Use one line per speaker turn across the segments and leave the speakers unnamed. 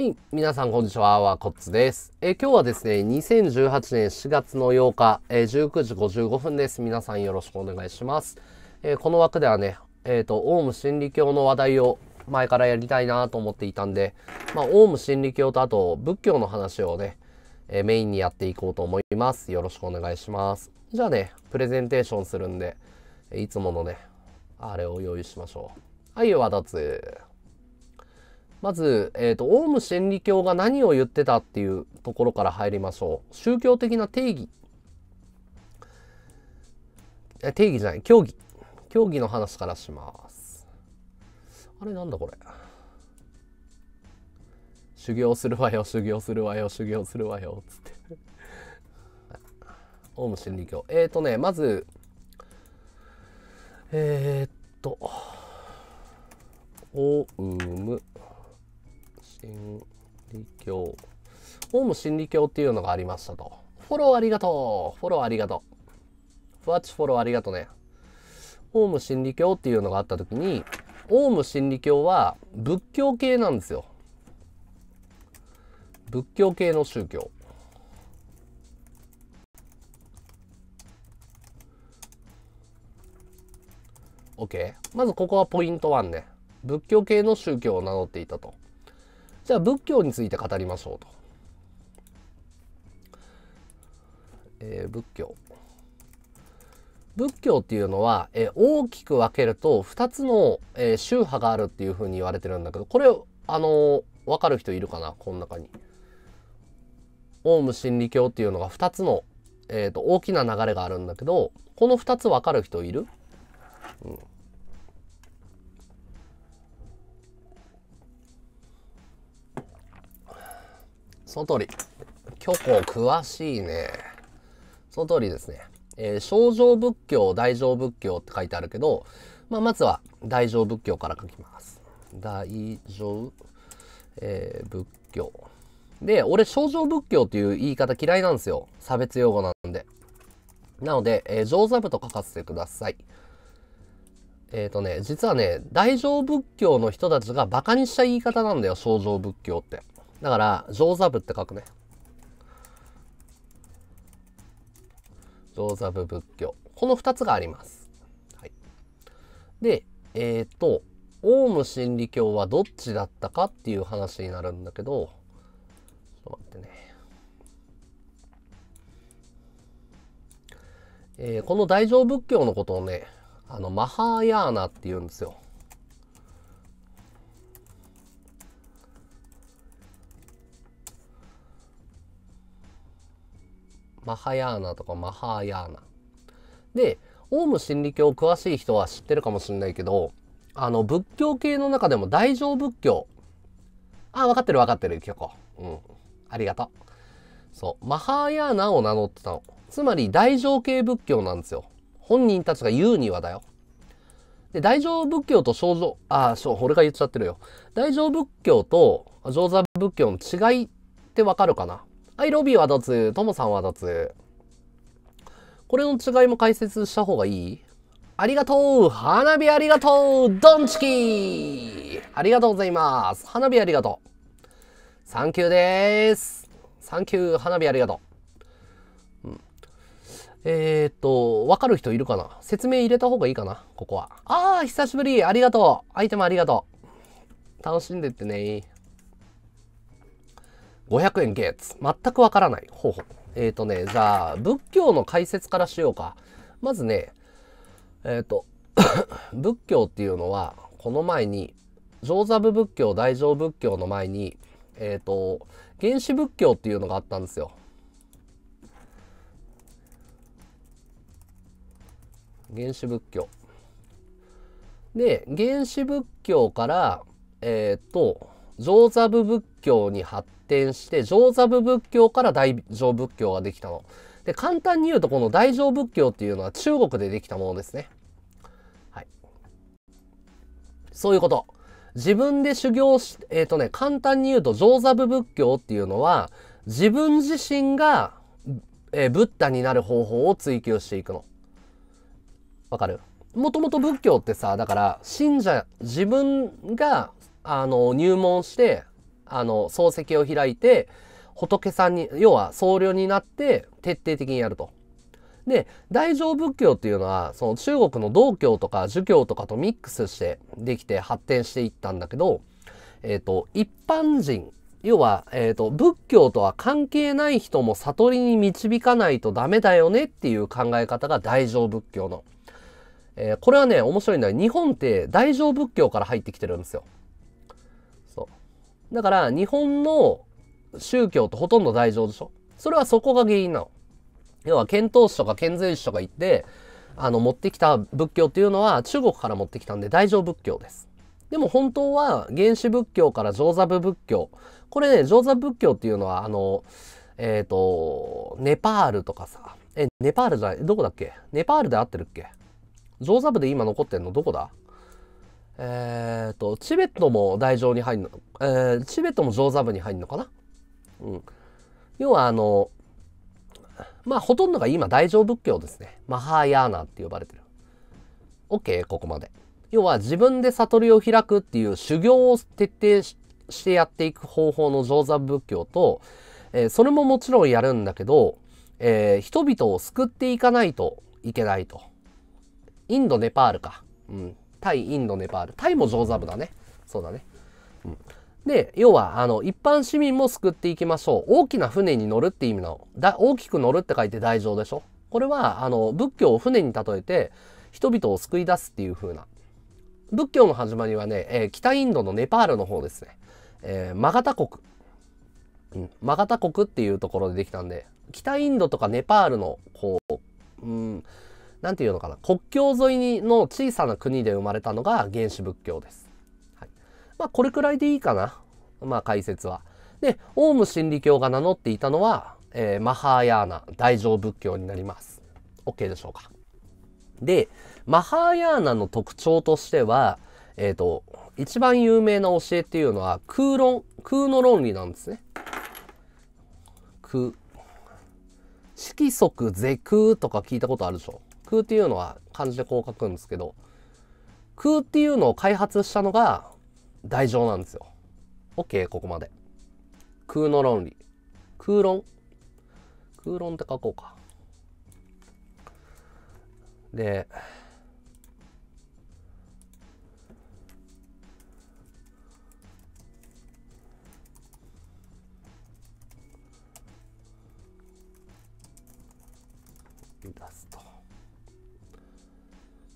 はい。皆さん、こんにちは。ワコッツです。え今日はですね、2018年4月の8日、え19時55分です。皆さんよろしくお願いします。えこの枠ではね、えっ、と、オウム真理教の話題を前からやりたいなと思っていたんで、まあ、オウム真理教とあと仏教の話をね、えメインにやっていこうと思います。よろしくお願いします。じゃあね、プレゼンテーションするんで、いつものね、あれを用意しましょう。はい、わだつ。まず、えっ、ー、と、オウム真理教が何を言ってたっていうところから入りましょう。宗教的な定義。え定義じゃない、教義。教義の話からします。あれなんだこれ。修行するわよ、修行するわよ、修行するわよ、つって。オウム真理教。えっ、ー、とね、まず、えー、っと、オウム心理教。オウム真理教っていうのがありましたと。フォローありがとうフォローありがとう。ふわっちフォローありがとうね。オウム真理教っていうのがあった時に、オウム真理教は仏教系なんですよ。仏教系の宗教。OK。まずここはポイント1ね。仏教系の宗教を名乗っていたと。じゃあ仏教について語りましょうと。えー、仏教。仏教っていうのは、えー、大きく分けると2つの、えー、宗派があるっていうふうに言われてるんだけどこれあのー、分かる人いるかなこの中に。オウム真理教っていうのが2つの、えーと、大きな流れがあるんだけどこの2つ分かる人いる、うん外り。虚構詳しいね。その通りですね。えー、症状仏教、大乗仏教って書いてあるけど、まあ、まずは大乗仏教から書きます。大乗、えー、仏教。で、俺、症状仏教っていう言い方嫌いなんですよ。差別用語なんで。なので、えー、上座部と書かせてください。えっ、ー、とね、実はね、大乗仏教の人たちが馬鹿にした言い方なんだよ、症状仏教って。だから、上座部って書くね。上座部仏教。この2つがあります。はい、で、えっ、ー、と、オウム真理教はどっちだったかっていう話になるんだけど、ちょっと待ってね。えー、この大乗仏教のことをね、あの、マハーヤーナって言うんですよ。マハヤーナとかマハーヤーナ。で、オウム真理教詳しい人は知ってるかもしれないけど、あの、仏教系の中でも大乗仏教。あ、分かってる分かってる、結構うん。ありがとう。そう。マハーヤーナを名乗ってたの。つまり、大乗系仏教なんですよ。本人たちが言うにはだよ。で、大乗仏教と正常、あ、そう、俺が言っちゃってるよ。大乗仏教と上座仏教の違いってわかるかなはい、ロビーはどつ、ともさんはどつ。これの違いも解説した方がいいありがとう花火ありがとうドンチキありがとうございます花火ありがとうサンキューでーすサンキュー花火ありがとう、うん、えー、っと、わかる人いるかな説明入れた方がいいかなここは。あー、久しぶりありがとうアイテムありがとう楽しんでってね500円ゲッツ。全くわからない。ほうほう。えっ、ー、とね、じゃあ、仏教の解説からしようか。まずね、えっ、ー、と、仏教っていうのは、この前に、上座部仏教、大乗仏教の前に、えっ、ー、と、原始仏教っていうのがあったんですよ。原始仏教。で、原始仏教から、えっ、と、上座部仏教に発転して上座部仏教から大乗仏教ができたの。で簡単に言うとこの大乗仏教っていうのは中国でできたものですね。はい、そういうこと。自分で修行し、えっ、ー、とね、簡単に言うと上座部仏教っていうのは自分自身が、えー、ブッダになる方法を追求していくの。わかるもともと仏教ってさだから信者自分があの入門してあの、漱石を開いて、仏さんに、要は僧侶になって徹底的にやると。で、大乗仏教っていうのは、その中国の道教とか儒教とかとミックスしてできて発展していったんだけど、えっ、ー、と、一般人、要は、えっ、ー、と、仏教とは関係ない人も悟りに導かないとダメだよねっていう考え方が大乗仏教の。えー、これはね、面白いのは、日本って大乗仏教から入ってきてるんですよ。だから日本の宗教とほとんど大乗でしょそれはそこが原因なの。要は遣唐使とか遣隋使とか行って、あの持ってきた仏教っていうのは中国から持ってきたんで大乗仏教です。でも本当は原始仏教から上座部仏教。これね、上座仏教っていうのはあの、えっ、ー、と、ネパールとかさ。え、ネパールじゃない、どこだっけネパールで合ってるっけ上座部で今残ってんのどこだえっ、ー、と、チベットも大乗に入るの、えー、チベットも上座部に入るのかなうん。要はあの、まあほとんどが今大乗仏教ですね。マハーヤーナって呼ばれてる。OK、ここまで。要は自分で悟りを開くっていう修行を徹底してやっていく方法の上座部仏教と、えー、それももちろんやるんだけど、えー、人々を救っていかないといけないと。インド、ネパールか。うん。タイ、インド、ネパール。タイも上座部だね。そうだね。うん。で、要は、あの、一般市民も救っていきましょう。大きな船に乗るって意味の、だ大きく乗るって書いて大乗でしょこれは、あの、仏教を船に例えて、人々を救い出すっていう風な。仏教の始まりはね、えー、北インドのネパールの方ですね。えー、マガタ国。うん、マガタ国っていうところでできたんで、北インドとかネパールの、こう、うん、何て言うのかな、国境沿いの小さな国で生まれたのが原始仏教です。はい、まあ、これくらいでいいかな。まあ、解説は。で、オウム真理教が名乗っていたのは、えー、マハーヤーナ、大乗仏教になります。OK でしょうか。で、マハーヤーナの特徴としては、えっ、ー、と、一番有名な教えっていうのは空論、空の論理なんですね。空。色即是空とか聞いたことあるでしょ空っていうのは漢字でこう書くんですけど、空っていうのを開発したのが大乗なんですよ。OK、ここまで。空の論理。空論空論って書こうか。で、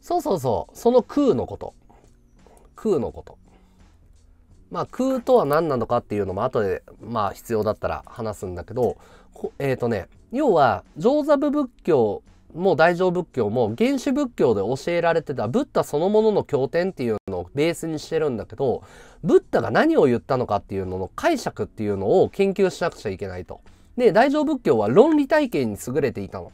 そうそうそう。その空のこと。空のこと。まあ空とは何なのかっていうのも後で、まあ必要だったら話すんだけど、えっ、ー、とね、要は、上座部仏教も大乗仏教も原始仏教で教えられてたブッダそのものの経典っていうのをベースにしてるんだけどブッダが何を言ったのかっていうのの解釈っていうのを研究しなくちゃいけないと。で大乗仏教は論理体系に優れていたの。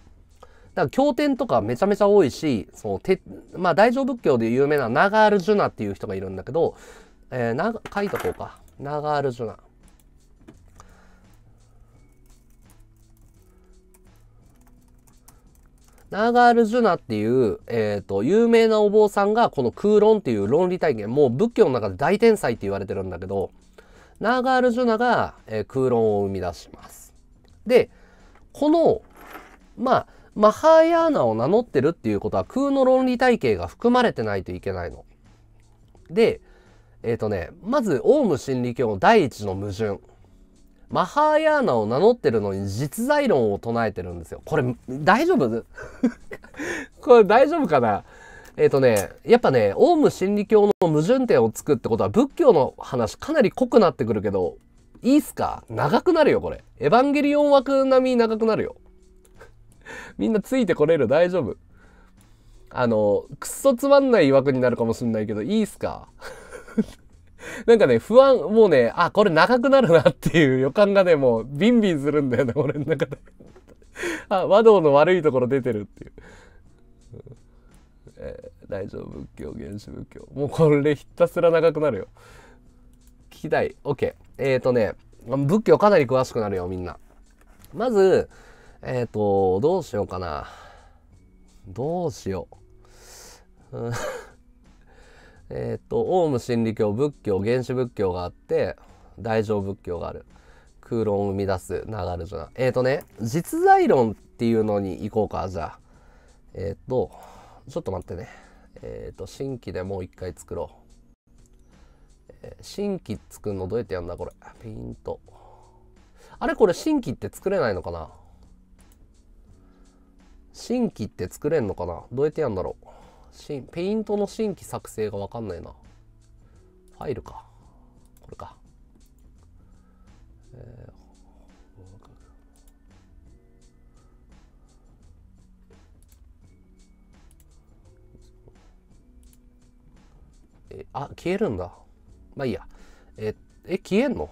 だから経典とかめちゃめちゃ多いし、そう、てまあ大乗仏教で有名なナガールジュナっていう人がいるんだけど、えー、な書いとこうか。ナガールジュナ。ナガール・ジュナっていう、えっ、ー、と、有名なお坊さんが、この空論っていう論理体験、もう仏教の中で大天才って言われてるんだけど、ナガール・ジュナが、えー、空論を生み出します。で、この、まあ、マハーヤーナを名乗ってるっていうことは空の論理体系が含まれてないといけないの。で、えっ、ー、とね、まずオウム真理教の第一の矛盾。マハーヤーナを名乗ってるのに実在論を唱えてるんですよ。これ大丈夫 これ大丈夫かなえっ、ー、とね、やっぱね、オウム真理教の矛盾点をつくってことは仏教の話かなり濃くなってくるけど、いいっすか長くなるよ、これ。エヴァンゲリオン枠並み長くなるよ。みんなついてこれる大丈夫。あの、くっそつまんない枠になるかもしんないけど、いいっすか なんかね、不安、もうね、あ、これ長くなるなっていう予感がね、もうビンビンするんだよね、俺の中で あ、和道の悪いところ出てるっていう。えー、大丈夫、仏教、原始仏教。もうこれひたすら長くなるよ。聞きたい。OK。えっ、ー、とね、仏教かなり詳しくなるよ、みんな。まず、えっ、ー、と、どうしようかな。どうしよう。えっと、オウム真理教、仏教、原始仏教があって、大乗仏教がある。空論を生み出す流れじゃな。い。えっ、ー、とね、実在論っていうのに行こうか、じゃあ。えっ、ー、と、ちょっと待ってね。えっ、ー、と、新規でもう一回作ろう。新規作るのどうやってやんだ、これ。ピンと。あれこれ新規って作れないのかな新規って作れんのかなどうやってやんだろうペイントの新規作成がわかんないな。ファイルか。これか。えーえあ、消えるんだ。まあいいや。え、え消えんの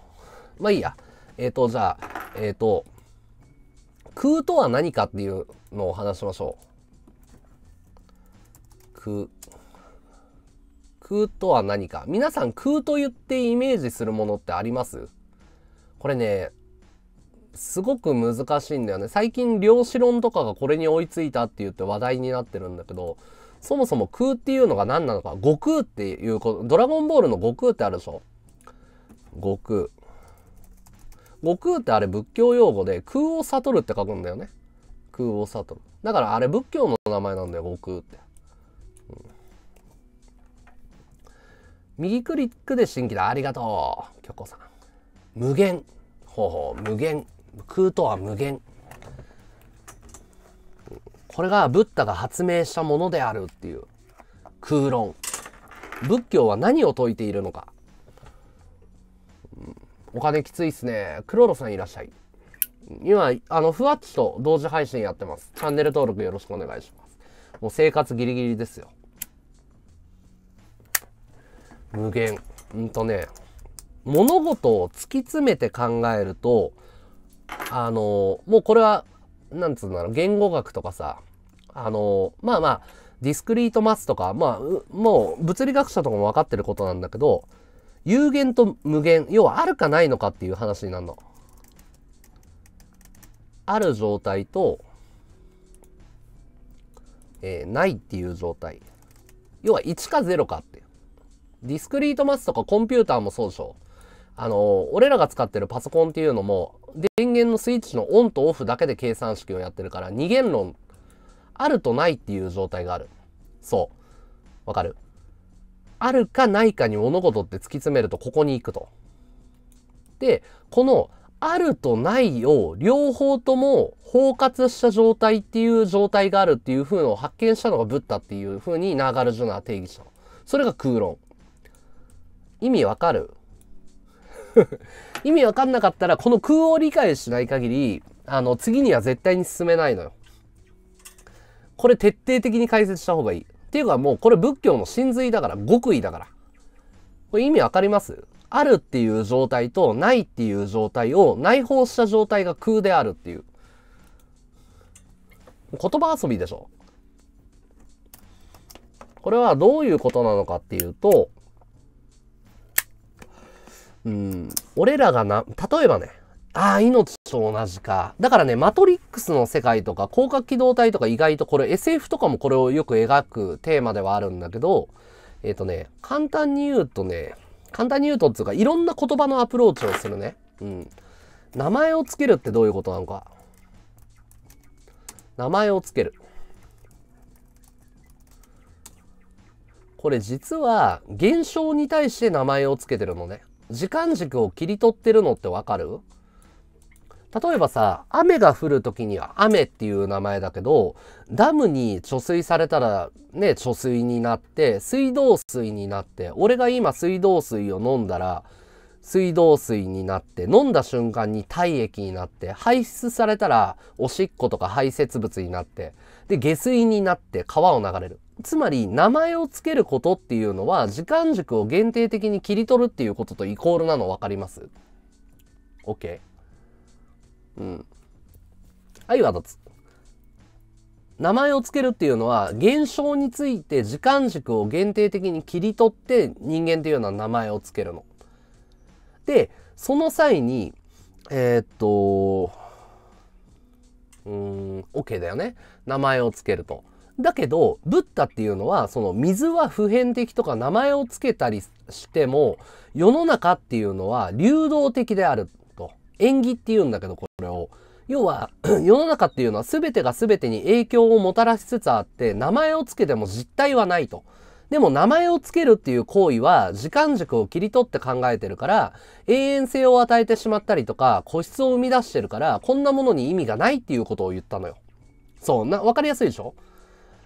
まあいいや。えっ、ー、と、じゃあ、えっ、ー、と、空とは何かっていうのを話しましょう。空。空とは何か。皆さん空と言ってイメージするものってありますこれね、すごく難しいんだよね。最近量子論とかがこれに追いついたって言って話題になってるんだけど、そもそも空っていうのが何なのか。悟空っていうこと、ドラゴンボールの悟空ってあるでしょ悟空。悟空ってあれ仏教用語で空を悟るって書くんだよね。空を悟る。だからあれ仏教の名前なんだよ、悟空って。うん、右クリックで新規だ。ありがとう、きょさん。無限。ほうほう、無限。空とは無限。これがブッダが発明したものであるっていう空論。仏教は何を説いているのか。お金きついっすね。クロロさんいらっしゃい。今、あの、ふわっちと同時配信やってます。チャンネル登録よろしくお願いします。もう生活ギリギリですよ。無限。んとね、物事を突き詰めて考えると、あの、もうこれは、なんつうんだろう、言語学とかさ、あの、まあまあ、ディスクリートマスとか、まあ、もう物理学者とかも分かってることなんだけど、有限と無限、要はあるかないのかっていう話になるの。ある状態と、えー、ないっていう状態。要は1か0かって。ディスクリートマスとかコンピューターもそうでしょ。あのー、俺らが使ってるパソコンっていうのも、電源のスイッチのオンとオフだけで計算式をやってるから、二元論、あるとないっていう状態がある。そう。わかるあるかないかに物事って突き詰めるとここに行くと。で、このあるとないを両方とも包括した状態っていう状態があるっていう風のを発見したのがブッダっていう風にナーガルジュナは定義したの。それが空論。意味わかる 意味わかんなかったらこの空を理解しない限りあの次には絶対に進めないのよ。これ徹底的に解説した方がいい。っていうかもうこれ仏教の真髄だから極意だから。これ意味わかりますあるっていう状態とないっていう状態を内包した状態が空であるっていう。言葉遊びでしょ。これはどういうことなのかっていうと、うん、俺らがな、例えばね、ああ、命と同じか。だからね、マトリックスの世界とか、広角機動隊とか意外とこれ SF とかもこれをよく描くテーマではあるんだけど、えっ、ー、とね、簡単に言うとね、簡単に言うとつうか、いろんな言葉のアプローチをするね。うん。名前をつけるってどういうことなのか。名前をつける。これ実は現象に対して名前をつけてるのね。時間軸を切り取ってるのってわかる例えばさ、雨が降る時には雨っていう名前だけど、ダムに貯水されたらね、貯水になって、水道水になって、俺が今水道水を飲んだら、水道水になって飲んだ瞬間に体液になって排出されたらおしっことか排泄物になってで下水になって川を流れるつまり名前をつけることっていうのは時間軸を限定的に切り取るっていうこととイコールなの分かります ?OK。うん。愛は立つ。名前を付けるっていうのは現象について時間軸を限定的に切り取って人間っていうような名前を付けるの。でその際にえー、っとうん OK だよね名前を付けると。だけどブッダっていうのはその水は普遍的とか名前を付けたりしても世の中っていうのは流動的である縁起っていうんだけど、これを。要は、世の中っていうのは全てが全てに影響をもたらしつつあって、名前を付けても実態はないと。でも名前を付けるっていう行為は時間軸を切り取って考えてるから永遠性を与えてしまったりとか個室を生み出してるからこんなものに意味がないっていうことを言ったのよ。そうな、わかりやすいでしょ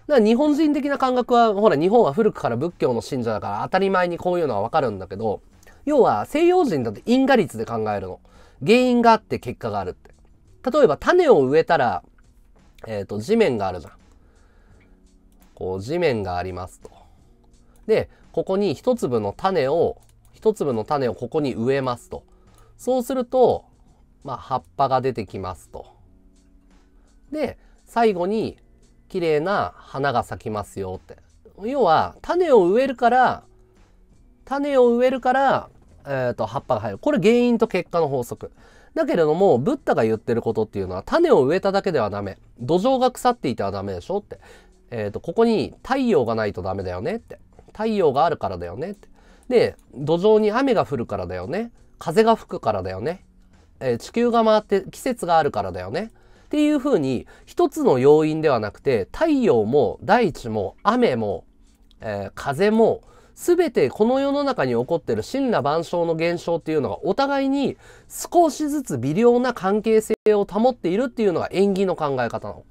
だから日本人的な感覚は、ほら日本は古くから仏教の信者だから当たり前にこういうのはわかるんだけど、要は西洋人だって因果率で考えるの。原因があって結果があるって。例えば種を植えたら、えっ、ー、と、地面があるじゃん。こう、地面がありますと。で、ここに一粒の種を、一粒の種をここに植えますと。そうすると、まあ、葉っぱが出てきますと。で、最後に、綺麗な花が咲きますよって。要は、種を植えるから、種を植えるから、えーと、葉っぱが入る。これ原因と結果の法則。だけれども、ブッダが言ってることっていうのは、種を植えただけではダメ。土壌が腐っていてはダメでしょって。えっ、ー、と、ここに太陽がないとダメだよねって。太陽があるからだよねって。で、土壌に雨が降るからだよね。風が吹くからだよね。えー、地球が回って季節があるからだよね。っていうふうに、一つの要因ではなくて、太陽も大地も雨も、えー、風も、全てこの世の中に起こってる神羅万象の現象っていうのがお互いに少しずつ微量な関係性を保っているっていうのが縁起の考え方なの。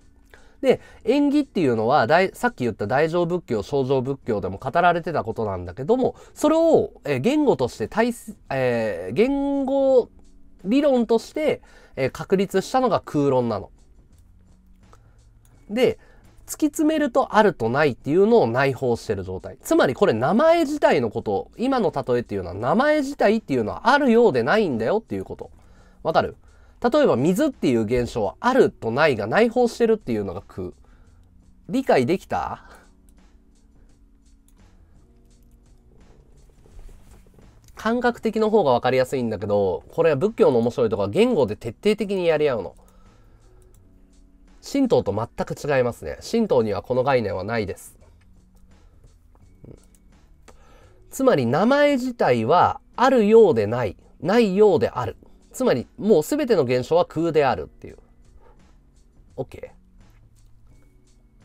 で、縁起っていうのは、さっき言った大乗仏教、小乗仏教でも語られてたことなんだけども、それを、言語として、えー、言語理論として、確立したのが空論なの。で、突き詰めるとあるとないっていうのを内包してる状態。つまりこれ名前自体のこと、今の例えっていうのは名前自体っていうのはあるようでないんだよっていうこと。わかる例えば水っていう現象はあるとないが内包してるっていうのが空。理解できた感覚的の方が分かりやすいんだけどこれは仏教の面白いとか言語で徹底的にやり合うの。神道と全く違いますね。神道にはこの概念はないです。つまり名前自体はあるようでない、ないようである。つまりもう全ての現象は空であるっていう。OK。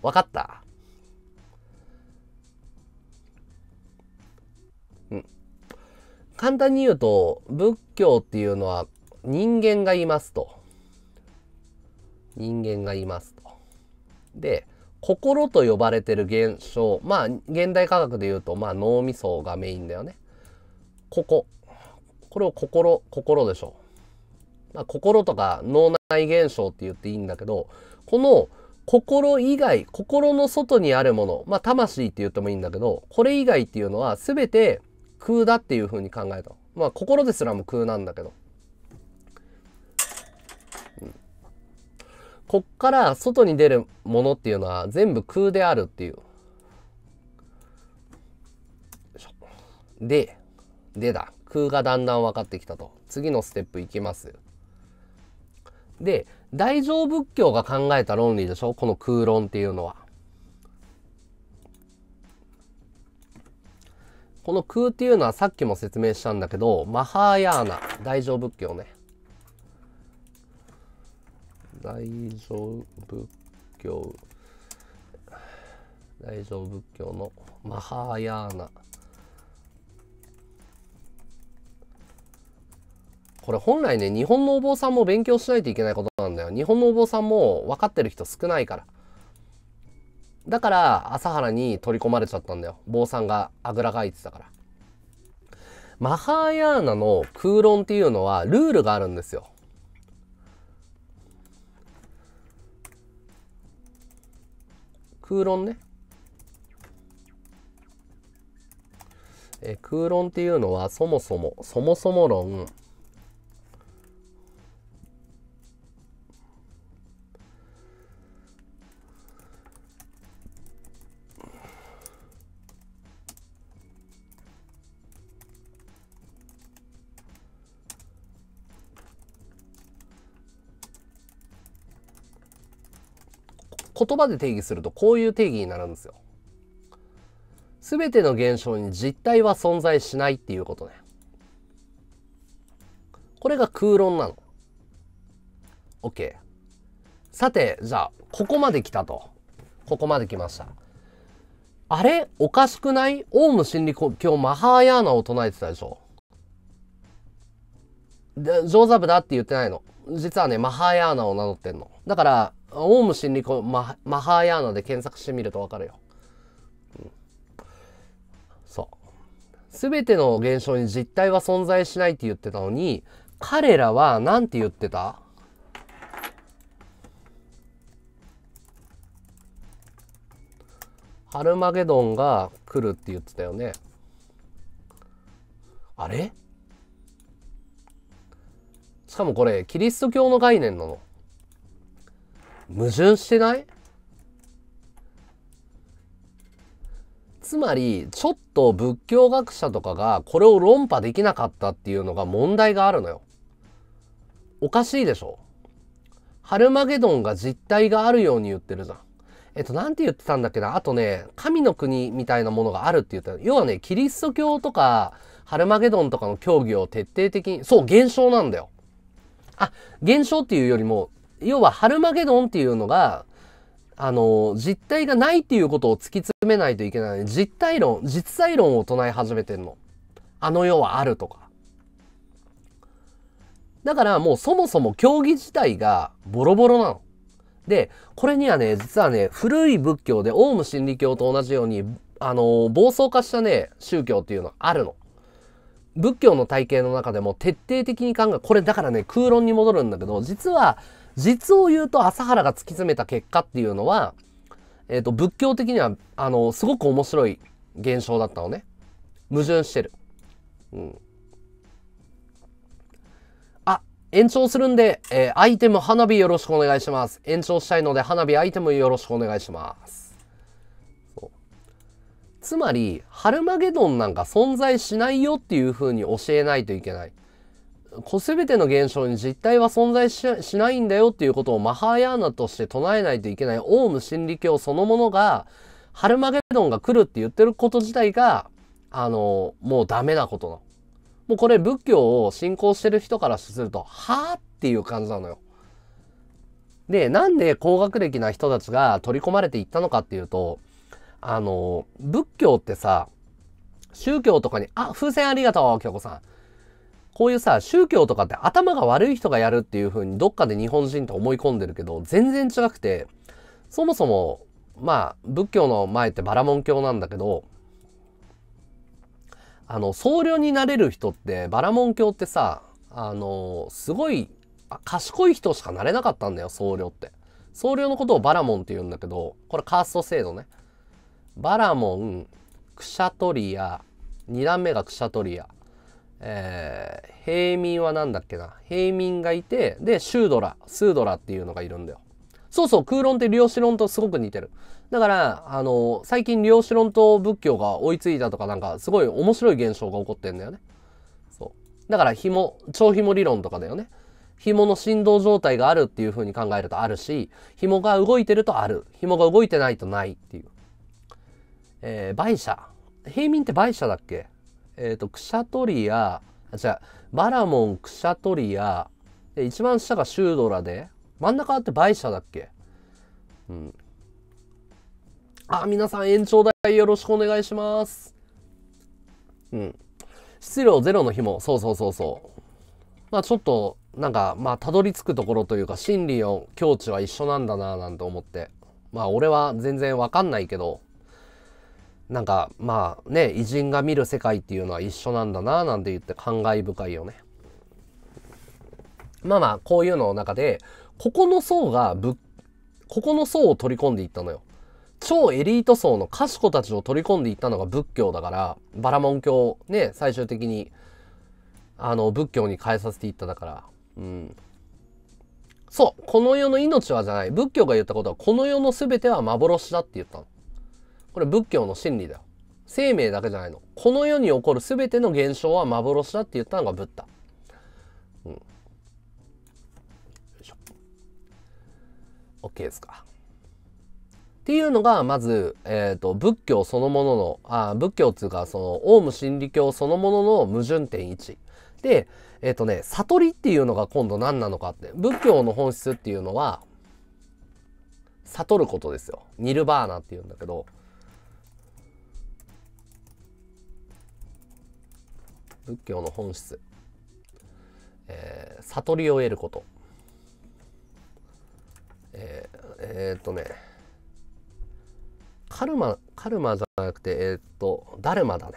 わかったうん。簡単に言うと、仏教っていうのは人間がいますと。人間がいますと。で心と呼ばれてる現象まあ現代科学で言うと、まあ、脳みそがメインだよね。こここれを心心でしょ。まあ、心とか脳内現象って言っていいんだけどこの心以外心の外にあるものまあ魂って言ってもいいんだけどこれ以外っていうのは全て空だっていうふうに考えたまあ心ですらも空なんだけどこっから外に出るものっていうのは全部空であるっていう。で、でだ。空がだんだん分かってきたと。次のステップいきます。で、大乗仏教が考えた論理でしょこの空論っていうのは。この空っていうのはさっきも説明したんだけど、マハーヤーナ、大乗仏教ね。大蔵仏教大乗仏教のマハーヤーナこれ本来ね日本のお坊さんも勉強しないといけないことなんだよ日本のお坊さんも分かってる人少ないからだから朝原に取り込まれちゃったんだよ坊さんがあぐらかいてたからマハーヤーナの空論っていうのはルールがあるんですよ空論ね。え空論っていうのはそもそも、そもそも論、言葉で定義するとこういう定義になるんですよ。すべての現象に実体は存在しないっていうことね。これが空論なの。OK。さて、じゃあ、ここまで来たと。ここまで来ました。あれおかしくないオウム真理教マハーヤーナを唱えてたでしょで、上座部だって言ってないの。実はね、マハーヤーナを名乗ってんの。だから、オウム真理子ママハーヤーナで検索してみるとわかるよ。うん、そう。すべての現象に実体は存在しないって言ってたのに、彼らは何て言ってたハルマゲドンが来るって言ってたよね。あれしかもこれ、キリスト教の概念なの。矛盾してないつまり、ちょっと仏教学者とかがこれを論破できなかったっていうのが問題があるのよ。おかしいでしょハルマゲドンが実体があるように言ってるじゃん。えっと、なんて言ってたんだっけなあとね、神の国みたいなものがあるって言った要はね、キリスト教とか、ハルマゲドンとかの教義を徹底的に、そう、現象なんだよ。あ、現象っていうよりも、要はハルマゲドンっていうのが、あの、実体がないっていうことを突き詰めないといけないのに、実体論、実際論を唱え始めてんの。あの世はあるとか。だからもうそもそも競技自体がボロボロなの。で、これにはね、実はね、古い仏教でオウム真理教と同じように、あの、暴走化したね、宗教っていうのはあるの。仏教の体系の中でも徹底的に考え、これだからね、空論に戻るんだけど、実は実を言うと朝原が突き詰めた結果っていうのは、えっ、ー、と、仏教的には、あの、すごく面白い現象だったのね。矛盾してる。うん。あ、延長するんで、えー、アイテム花火よろしくお願いします。延長したいので、花火アイテムよろしくお願いします。つまり、ハルマゲドンなんか存在しないよっていう風に教えないといけない。こう全ての現象に実体は存在しないんだよっていうことをマハーヤーナとして唱えないといけないオウム真理教そのものが、ハルマゲドンが来るって言ってること自体が、あの、もうダメなことの。もうこれ仏教を信仰してる人からすると、はぁっていう感じなのよ。で、なんで高学歴な人たちが取り込まれていったのかっていうと、あの、仏教ってさ、宗教とかに、あ、風船ありがとう、京子さん。こういうさ、宗教とかって頭が悪い人がやるっていう風にどっかで日本人って思い込んでるけど、全然違くて、そもそも、まあ、仏教の前ってバラモン教なんだけど、あの、僧侶になれる人って、バラモン教ってさ、あの、すごい、賢い人しかなれなかったんだよ、僧侶って。僧侶のことをバラモンって言うんだけど、これカースト制度ね。バラモン、クシャトリア、二段目がクシャトリア、えー、平民は何だっけな平民がいてでシュードラスードラっていうのがいるんだよそうそう空論って量子論とすごく似てるだからあの最近量子論と仏教が追いついたとかなんかすごい面白い現象が起こってんだよねそうだから紐超紐理論とかだよね紐の振動状態があるっていうふうに考えるとあるし紐が動いてるとある紐が動いてないとないっていう、えー、売者平民って売者だっけえっ、ー、と、クシャトリア、じゃあ、バラモン、クシャトリア、一番下がシュードラで、真ん中あってバイシャだっけうん。あ、皆さん延長代よろしくお願いします。うん。質量ゼロの日も、そうそうそうそう。まあちょっと、なんか、まあたどり着くところというか、真理の境地は一緒なんだなぁなんて思って。まあ俺は全然わかんないけど、なんかまあね偉人が見る世界っていうのは一緒なんだななんて言って感慨深いよね。まあまあこういうのの中でここの層がぶここの層を取り込んでいったのよ。超エリート層の賢たちを取り込んでいったのが仏教だからバラモン教ね最終的にあの仏教に変えさせていっただからうんそうこの世の命はじゃない仏教が言ったことはこの世の全ては幻だって言ったのこれ仏教の真理だよ。生命だけじゃないの。この世に起こる全ての現象は幻だって言ったのがブッダ。うん。よいしょ。OK ですか。っていうのが、まず、えっ、ー、と、仏教そのものの、あ仏教っていうか、その、オウム真理教そのものの矛盾点1。で、えっ、ー、とね、悟りっていうのが今度何なのかって、仏教の本質っていうのは、悟ることですよ。ニルバーナっていうんだけど、仏教の本質、えー、悟りを得ること。えー、えー、っとね、カルマ、カルマじゃなくて、えー、っと、ダルマだね。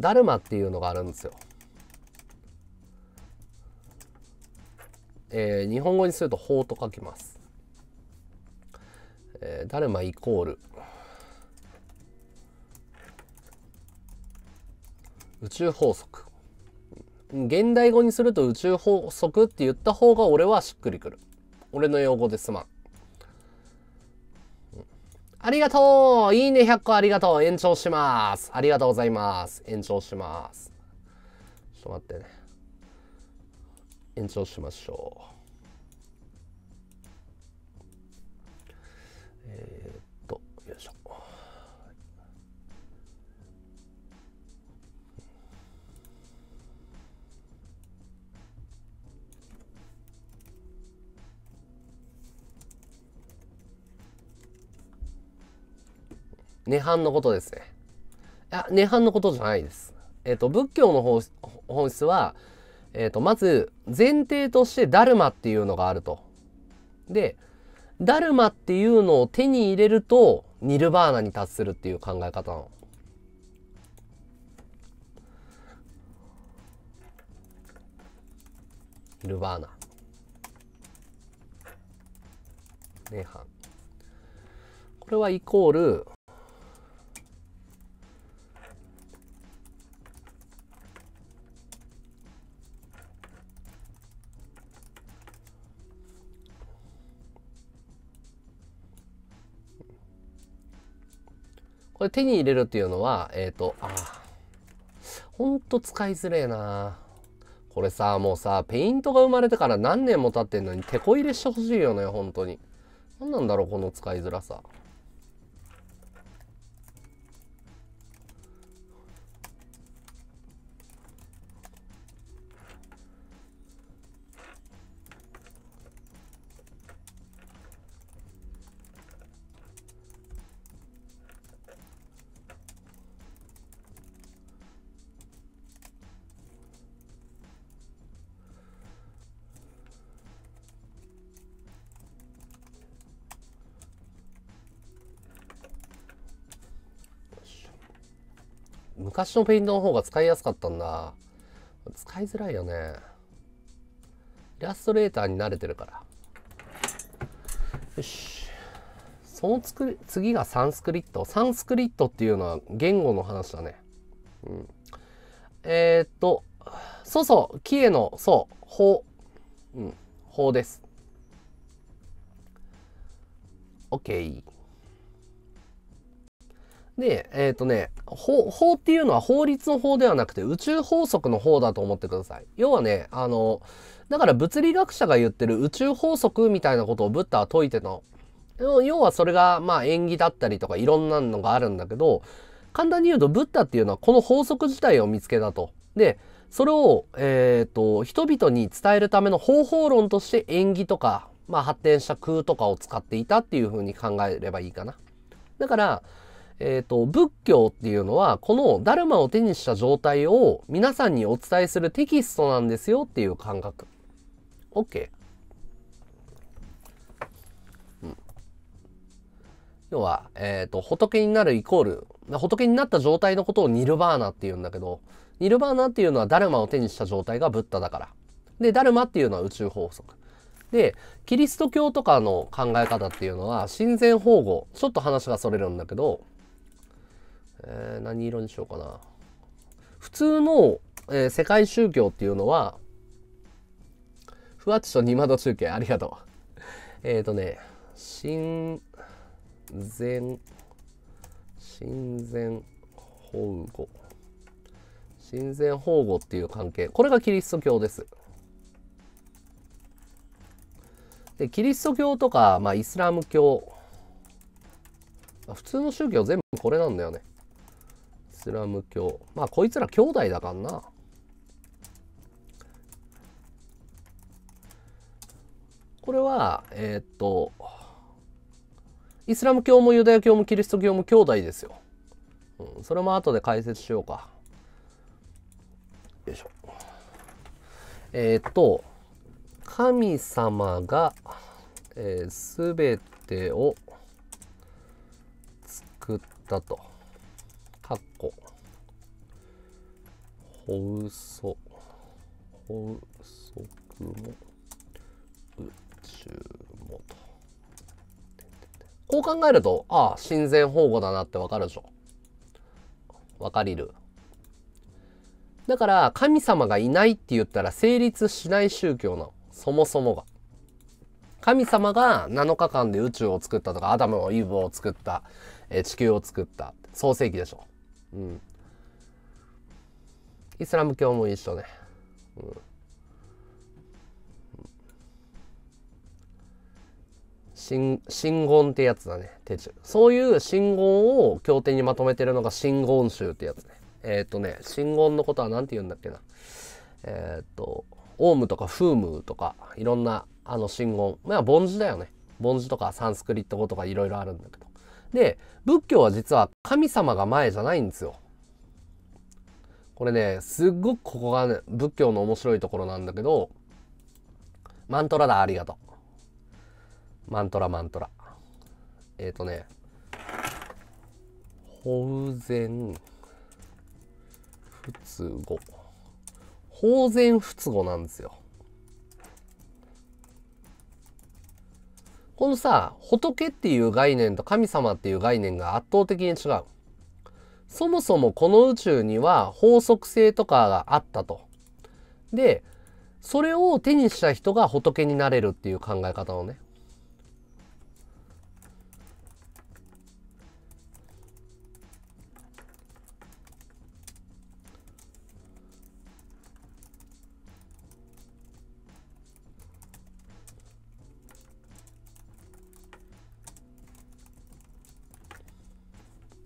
ダルマっていうのがあるんですよ。えー、日本語にすると法と書きます。えー、ダルマイコール宇宙法則。現代語にすると宇宙法則って言った方が俺はしっくりくる。俺の用語ですまん。ありがとういいね !100 個ありがとう延長しますありがとうございます延長しますちょっと待ってね。延長しましょう。えー涅槃のことですね。いや、涅槃のことじゃないです。えっ、ー、と、仏教の本質は、えっ、ー、と、まず、前提としてダルマっていうのがあると。で、ダルマっていうのを手に入れると、ニルバーナに達するっていう考え方なの。ニルバーナ。涅槃。これはイコール、これ手に入れるっていうのは、えっ、ー、と、あほんと使いづれえなこれさ、もうさ、ペイントが生まれてから何年も経ってんのに、手こ入れしてほしいよね、本当に。何なんだろう、この使いづらさ。昔のペイントの方が使いやすかったんだ。使いづらいよね。イラストレーターに慣れてるから。よし。そのつく次がサンスクリット。サンスクリットっていうのは言語の話だね。うん。えー、っと、そうそう、キエの、そう、法。うん、法です。OK。で、えっ、とね、法、法っていうのは法律の法ではなくて宇宙法則の方だと思ってください。要はね、あの、だから物理学者が言ってる宇宙法則みたいなことをブッダは解いての。要はそれが、まあ縁起だったりとかいろんなのがあるんだけど、簡単に言うとブッダっていうのはこの法則自体を見つけたと。で、それを、えっ、ー、と、人々に伝えるための方法論として縁起とか、まあ発展した空とかを使っていたっていうふうに考えればいいかな。だから、えっ、ー、と、仏教っていうのは、このダルマを手にした状態を皆さんにお伝えするテキストなんですよっていう感覚。OK。うん。要は、えっ、ー、と、仏になるイコール、仏になった状態のことをニルバーナっていうんだけど、ニルバーナっていうのはダルマを手にした状態がブッダだから。で、ダルマっていうのは宇宙法則。で、キリスト教とかの考え方っていうのは、親善保護。ちょっと話がそれるんだけど、えー、何色にしようかな。普通の、えー、世界宗教っていうのは、ふわっちと二窓中継、ありがとう。えっ、とね、親善、親善保護。親善保護っていう関係。これがキリスト教です。で、キリスト教とか、まあ、イスラム教。普通の宗教全部これなんだよね。スラム教まあこいつら兄弟だからなこれはえー、っとイスラム教もユダヤ教もキリスト教も兄弟ですよ、うん、それも後で解説しようかよいしょえー、っと神様が、えー、てを作ったと。かっこ、ほうそ、ほうそくも、宇宙もと。こう考えると、ああ、親善保護だなってわかるでしょ。わかりる。だから、神様がいないって言ったら成立しない宗教なの。そもそもが。神様が7日間で宇宙を作ったとか、アダムをイブを作った、え地球を作った、創世記でしょ。うんイスラム教も一緒ね、うん、信信言ってやつだね手中そういう信言を経典にまとめてるのが信言集ってやつねえっ、ー、とね信言のことは何て言うんだっけなえっ、ー、とオウムとかフームとかいろんなあの信言まあ凡字だよね凡字とかサンスクリット語とかいろいろあるんだけどで、仏教は実は神様が前じゃないんですよ。これね、すっごくここが、ね、仏教の面白いところなんだけど、マントラだ、ありがとう。マントラ、マントラ。えっ、ー、とね、法然仏語。法然仏語なんですよ。このさ、仏っていう概念と神様っていう概念が圧倒的に違う。そもそもこの宇宙には法則性とかがあったと。で、それを手にした人が仏になれるっていう考え方のね。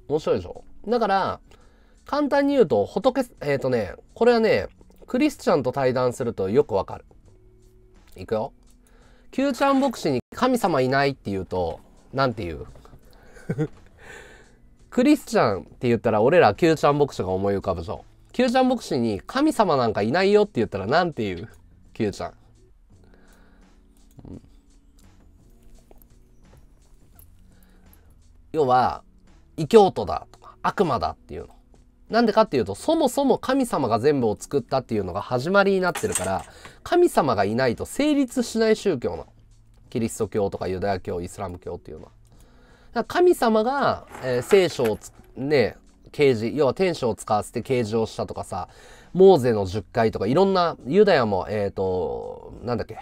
面白いでしょだから、簡単に言うと、仏、えっ、ー、とね、これはね、クリスチャンと対談するとよくわかる。いくよ。Q ちゃん牧師に神様いないって言うと、なんて言う クリスチャンって言ったら俺ら Q ちゃん牧師が思い浮かぶぞ。キューちゃん牧師に神様なんかいないよって言ったらなんて言う ?Q ューちゃん。要は、異教徒だとか悪魔だっていうの。なんでかっていうと、そもそも神様が全部を作ったっていうのが始まりになってるから、神様がいないと成立しない宗教の。キリスト教とかユダヤ教、イスラム教っていうのは。神様が、えー、聖書をね、啓示、要は天使を使わせて啓示をしたとかさ、モーゼの10回とかいろんな、ユダヤも、えっ、ー、と、なんだっけ、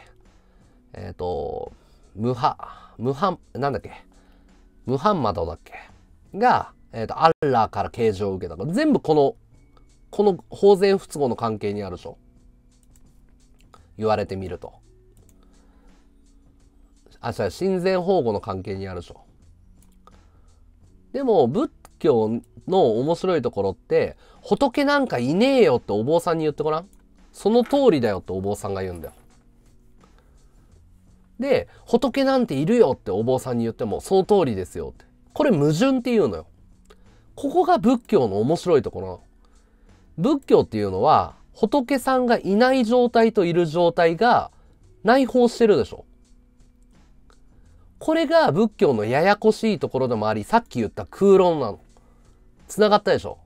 えっ、ー、と、ムハ、ムハン、なんだっけ、ムハンマドだっけが、えっ、ー、と、アッラーから形状を受けた全部この、この法然不都合の関係にあるでしょ。言われてみると。あ、違う、親善保護の関係にあるでしょ。でも、仏教の面白いところって、仏なんかいねえよってお坊さんに言ってごらん。その通りだよってお坊さんが言うんだよ。で、仏なんているよってお坊さんに言っても、その通りですよって。これ矛盾っていうのよ。ここが仏教の面白いところ仏教っていうのは、仏さんがいない状態といる状態が内包してるでしょ。これが仏教のややこしいところでもあり、さっき言った空論なの。繋がったでしょ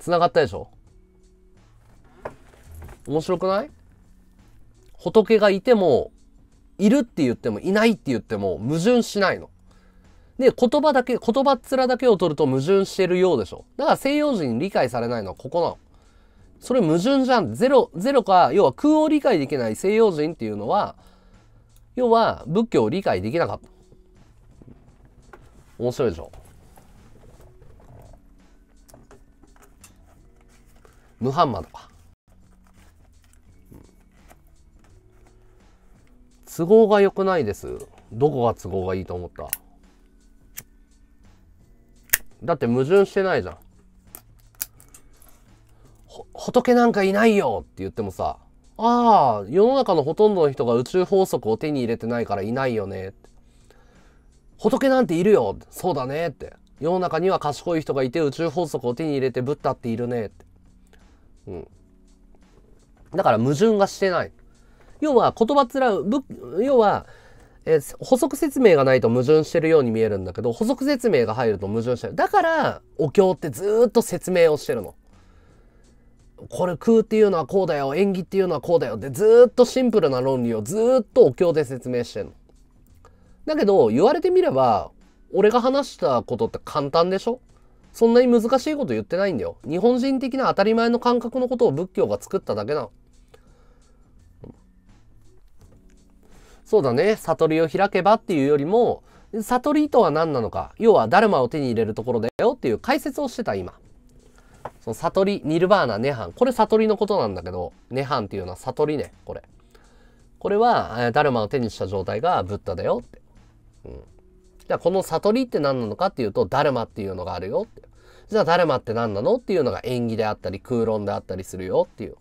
繋がったでしょ面白くない仏がいても、いるって言ってもいないって言っても矛盾しないの。で、言葉だけ、言葉っ面だけを取ると矛盾してるようでしょ。だから西洋人に理解されないのはここなの。それ矛盾じゃん。ゼロ、ゼロか、要は空を理解できない西洋人っていうのは、要は仏教を理解できなかった。面白いでしょ。ムハンマドか。都合が良くないです。どこが都合がいいと思っただって矛盾してないじゃん。仏なんかいないよって言ってもさ、ああ、世の中のほとんどの人が宇宙法則を手に入れてないからいないよね。仏なんているよそうだねって。世の中には賢い人がいて宇宙法則を手に入れてブッダっているねって。うん。だから矛盾がしてない。要は言葉面、要はえー、補足説明がないと矛盾してるように見えるんだけど、補足説明が入ると矛盾してる。だから、お経ってずっと説明をしてるの。これ空っていうのはこうだよ、縁起っていうのはこうだよってずっとシンプルな論理をずっとお経で説明してんの。だけど、言われてみれば、俺が話したことって簡単でしょそんなに難しいこと言ってないんだよ。日本人的な当たり前の感覚のことを仏教が作っただけなの。そうだね、悟りを開けばっていうよりも、悟りとは何なのか、要はダルマを手に入れるところだよっていう解説をしてた、今。その悟り、ニルバーナ、涅槃。これ悟りのことなんだけど、涅槃っていうのは悟りね、これ。これは、ダルマを手にした状態がブッダだよって。うん。じゃあこの悟りって何なのかっていうと、ダルマっていうのがあるよって。じゃあダルマって何なのっていうのが縁起であったり、空論であったりするよっていう。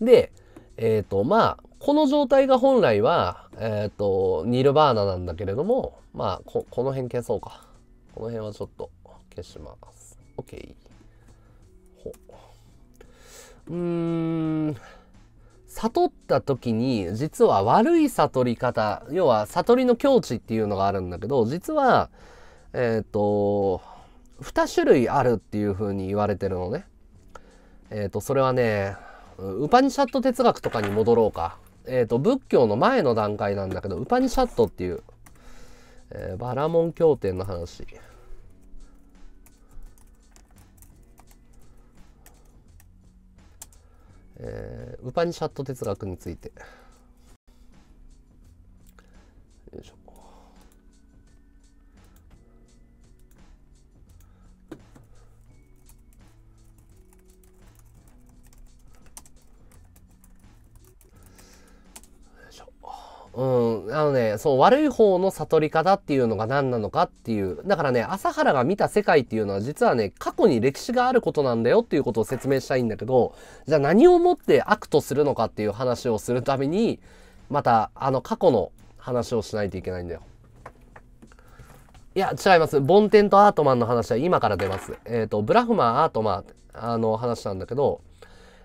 うん、で、えっ、ー、と、まあ、この状態が本来は、えっ、ー、と、ニルバーナなんだけれども、まあ、こ、この辺消そうか。この辺はちょっと消します。OK。ほう。ーん。悟った時に、実は悪い悟り方、要は悟りの境地っていうのがあるんだけど、実は、えっ、ー、と、2種類あるっていうふうに言われてるのね。えっ、と、それはね、ウパニシャット哲学とかに戻ろうか。えっ、ー、と、仏教の前の段階なんだけど、ウパニシャットっていう、えー、バラモン経典の話。えー、ウパニシャット哲学について。あのね、その悪い方の悟り方っていうのが何なのかっていう。だからね、朝原が見た世界っていうのは実はね、過去に歴史があることなんだよっていうことを説明したいんだけど、じゃあ何をもって悪とするのかっていう話をするために、また、あの過去の話をしないといけないんだよ。いや、違います。ボンテンとアートマンの話は今から出ます。えっ、ー、と、ブラフマン、アートマン、あの話なんだけど、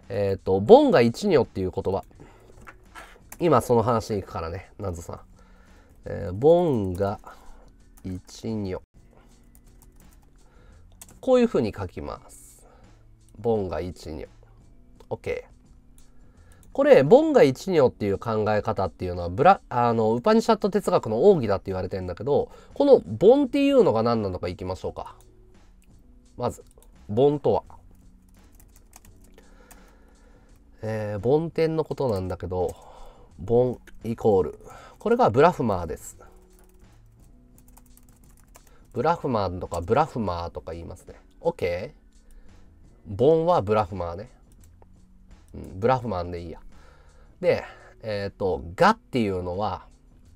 えっ、ー、と、ボンが1によっていう言葉。今その話に行くからね、なんぞさん。えー、ボンが1、ョ。こういうふうに書きます。ボンが1、2。OK。これ、ボンが1、ョっていう考え方っていうのは、ブラ、あの、ウパニシャット哲学の奥義だって言われてんだけど、このボンっていうのが何なのかいきましょうか。まず、ボンとは。えー、梵天のことなんだけど、ボンイコール。これがブラフマーです。ブラフマーとかブラフマーとか言いますね。OK? ボンはブラフマーね。うん、ブラフマンでいいや。で、えっ、ー、と、ガっていうのは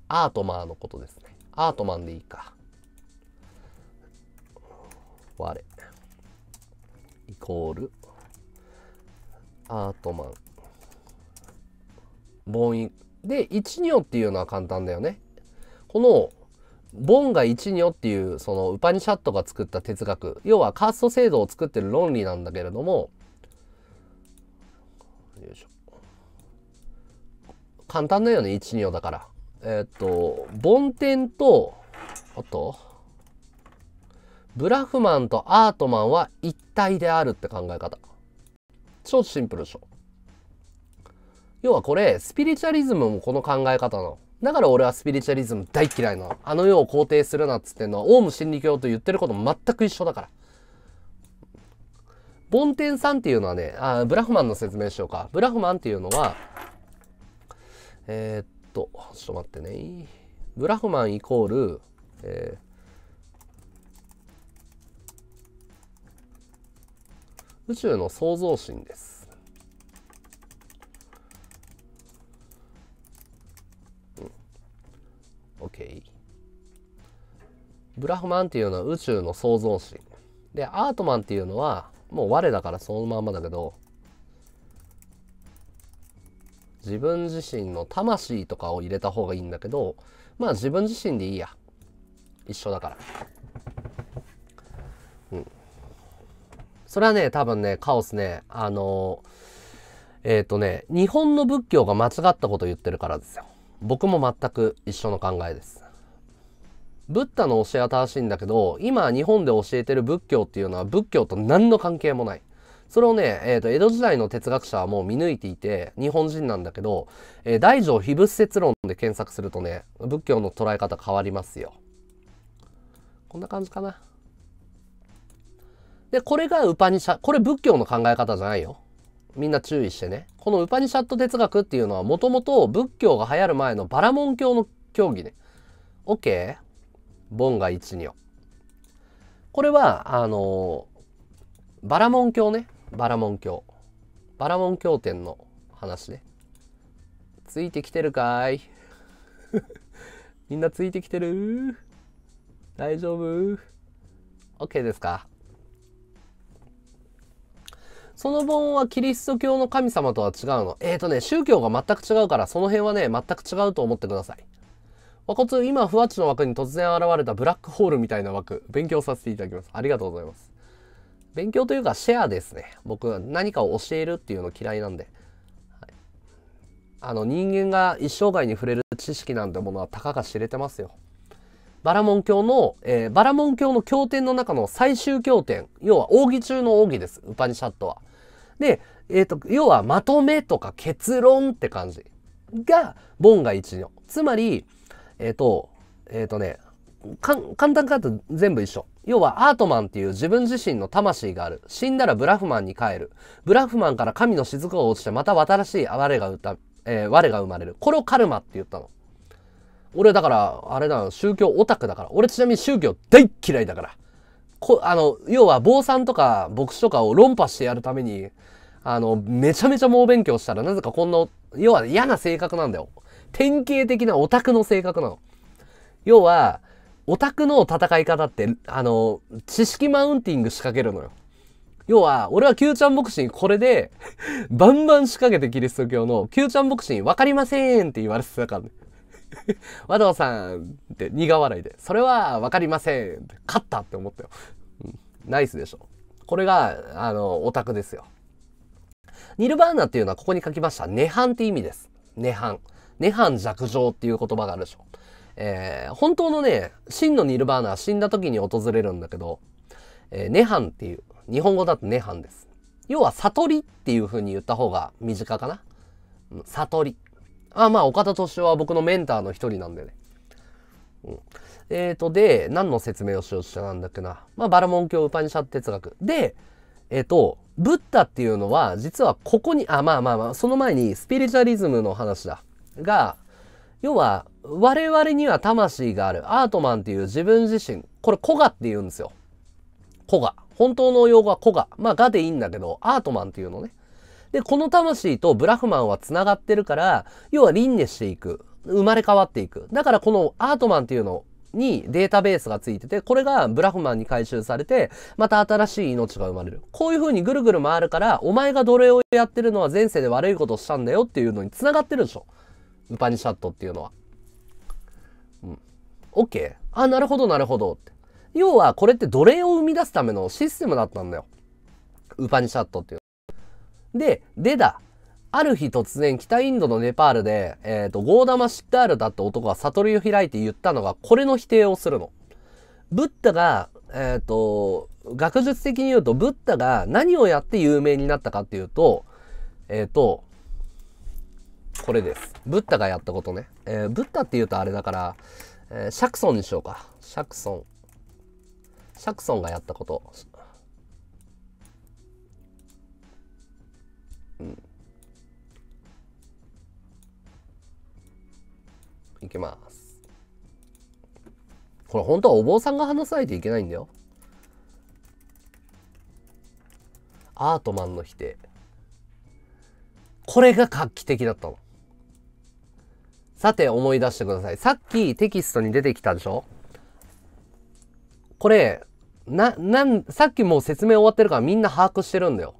アートマーのことですね。アートマンでいいか。我。イコール、アートマン。母音。で、一行っていうのは簡単だよね。この、ボンが一行っていう、そのウパニシャットが作った哲学。要はカースト制度を作ってる論理なんだけれども、よいしょ。簡単だよね、一行だから。えー、っと、テンと、あと、ブラフマンとアートマンは一体であるって考え方。超シンプルでしょ。要はこれ、スピリチュアリズムもこの考え方の。だから俺はスピリチュアリズム大嫌いなの。あの世を肯定するなっつってんのは、オウム真理教と言ってること全く一緒だから。梵天さんっていうのはね、あブラフマンの説明しようか。ブラフマンっていうのは、えー、っと、ちょっと待ってね。ブラフマンイコール、えー、宇宙の創造神です。OK。ブラフマンっていうのは宇宙の創造神。で、アートマンっていうのは、もう我だからそのまんまだけど、自分自身の魂とかを入れた方がいいんだけど、まあ自分自身でいいや。一緒だから。うん。それはね、多分ね、カオスね、あの、えっ、ー、とね、日本の仏教が間違ったこと言ってるからですよ。僕も全く一緒の考えです。ブッダの教えは正しいんだけど、今日本で教えてる仏教っていうのは仏教と何の関係もない。それをね、えっ、ー、と、江戸時代の哲学者はもう見抜いていて、日本人なんだけど、えー、大乗非仏説論で検索するとね、仏教の捉え方変わりますよ。こんな感じかな。で、これがウパニシャ、これ仏教の考え方じゃないよ。みんな注意してね。このウパニシャット哲学っていうのはもともと仏教が流行る前のバラモン教の教義ね。OK? ボンが1、2を。これは、あのー、バラモン教ね。バラモン教。バラモン教典の話ね。ついてきてるかい みんなついてきてる大丈夫 ?OK ですかその盆はキリスト教の神様とは違うの。えっ、ー、とね、宗教が全く違うから、その辺はね、全く違うと思ってください。和骨、今、ふわっちの枠に突然現れたブラックホールみたいな枠、勉強させていただきます。ありがとうございます。勉強というか、シェアですね。僕何かを教えるっていうの嫌いなんで。はい、あの、人間が一生涯に触れる知識なんてものはたかが知れてますよ。バラモン教の、えー、バラモン教の経典の中の最終経典、要は奥義中の奥義です、ウパニシャットは。で、えっ、ー、と、要はまとめとか結論って感じが、ボンが一の。つまり、えっ、ー、と、えっ、ー、とね、簡単かと全部一緒。要はアートマンっていう自分自身の魂がある。死んだらブラフマンに帰る。ブラフマンから神の雫が落ちてまた新しい我が歌、えー、我が生まれる。これをカルマって言ったの。俺だから、あれだ宗教オタクだから。俺ちなみに宗教大嫌いだから。こあの、要は坊さんとか牧師とかを論破してやるために、あの、めちゃめちゃ猛勉強したら、なぜかこんな、要は嫌な性格なんだよ。典型的なオタクの性格なの。要は、オタクの戦い方って、あの、知識マウンティング仕掛けるのよ。要は、俺は Q ちゃん牧師にこれで バンバン仕掛けてキリスト教の Q ちゃん牧師に分かりませんって言われてたからね。和道さんって苦笑いで、それはわかりませんって、勝ったって思ったよ。ナイスでしょ。これが、あの、オタクですよ。ニルバーナっていうのはここに書きました。涅槃って意味です。涅槃。涅槃弱情っていう言葉があるでしょ。えー、本当のね、真のニルバーナは死んだ時に訪れるんだけど、えー、涅槃っていう、日本語だと涅槃です。要は悟りっていう風に言った方が身近かな。悟り。あまあ、岡田敏夫は僕のメンターの一人なんでね。うん、えっ、ー、と、で、何の説明をしようとしたんだっけな。まあ、バラモン教ウパニシャ哲学。で、えっ、ー、と、ブッダっていうのは、実はここに、あ、まあまあまあ、その前にスピリチュアリズムの話だ。が、要は、我々には魂がある。アートマンっていう自分自身。これ、古賀って言うんですよ。古賀。本当の用語は古賀。まあ、がでいいんだけど、アートマンっていうのね。で、この魂とブラフマンは繋がってるから、要は輪廻していく。生まれ変わっていく。だからこのアートマンっていうのにデータベースがついてて、これがブラフマンに回収されて、また新しい命が生まれる。こういう風にぐるぐる回るから、お前が奴隷をやってるのは前世で悪いことをしたんだよっていうのに繋がってるでしょ。ウパニシャットっていうのは。うん。OK? あ、なるほどなるほどって。要はこれって奴隷を生み出すためのシステムだったんだよ。ウパニシャットっていうで、出だ。ある日突然、北インドのネパールで、えっ、ー、と、ゴーダマ・シッタールだって男が悟りを開いて言ったのが、これの否定をするの。ブッダが、えっ、ー、と、学術的に言うと、ブッダが何をやって有名になったかっていうと、えっ、ー、と、これです。ブッダがやったことね。えー、ブッダって言うとあれだから、えー、シャクソンにしようか。シャクソン。シャクソンがやったこと。行きます。これ本当はお坊さんが話さないといけないんだよ。アートマンの否定。これが画期的だったの。さて思い出してください。さっきテキストに出てきたでしょこれ、な、なん、さっきもう説明終わってるからみんな把握してるんだよ。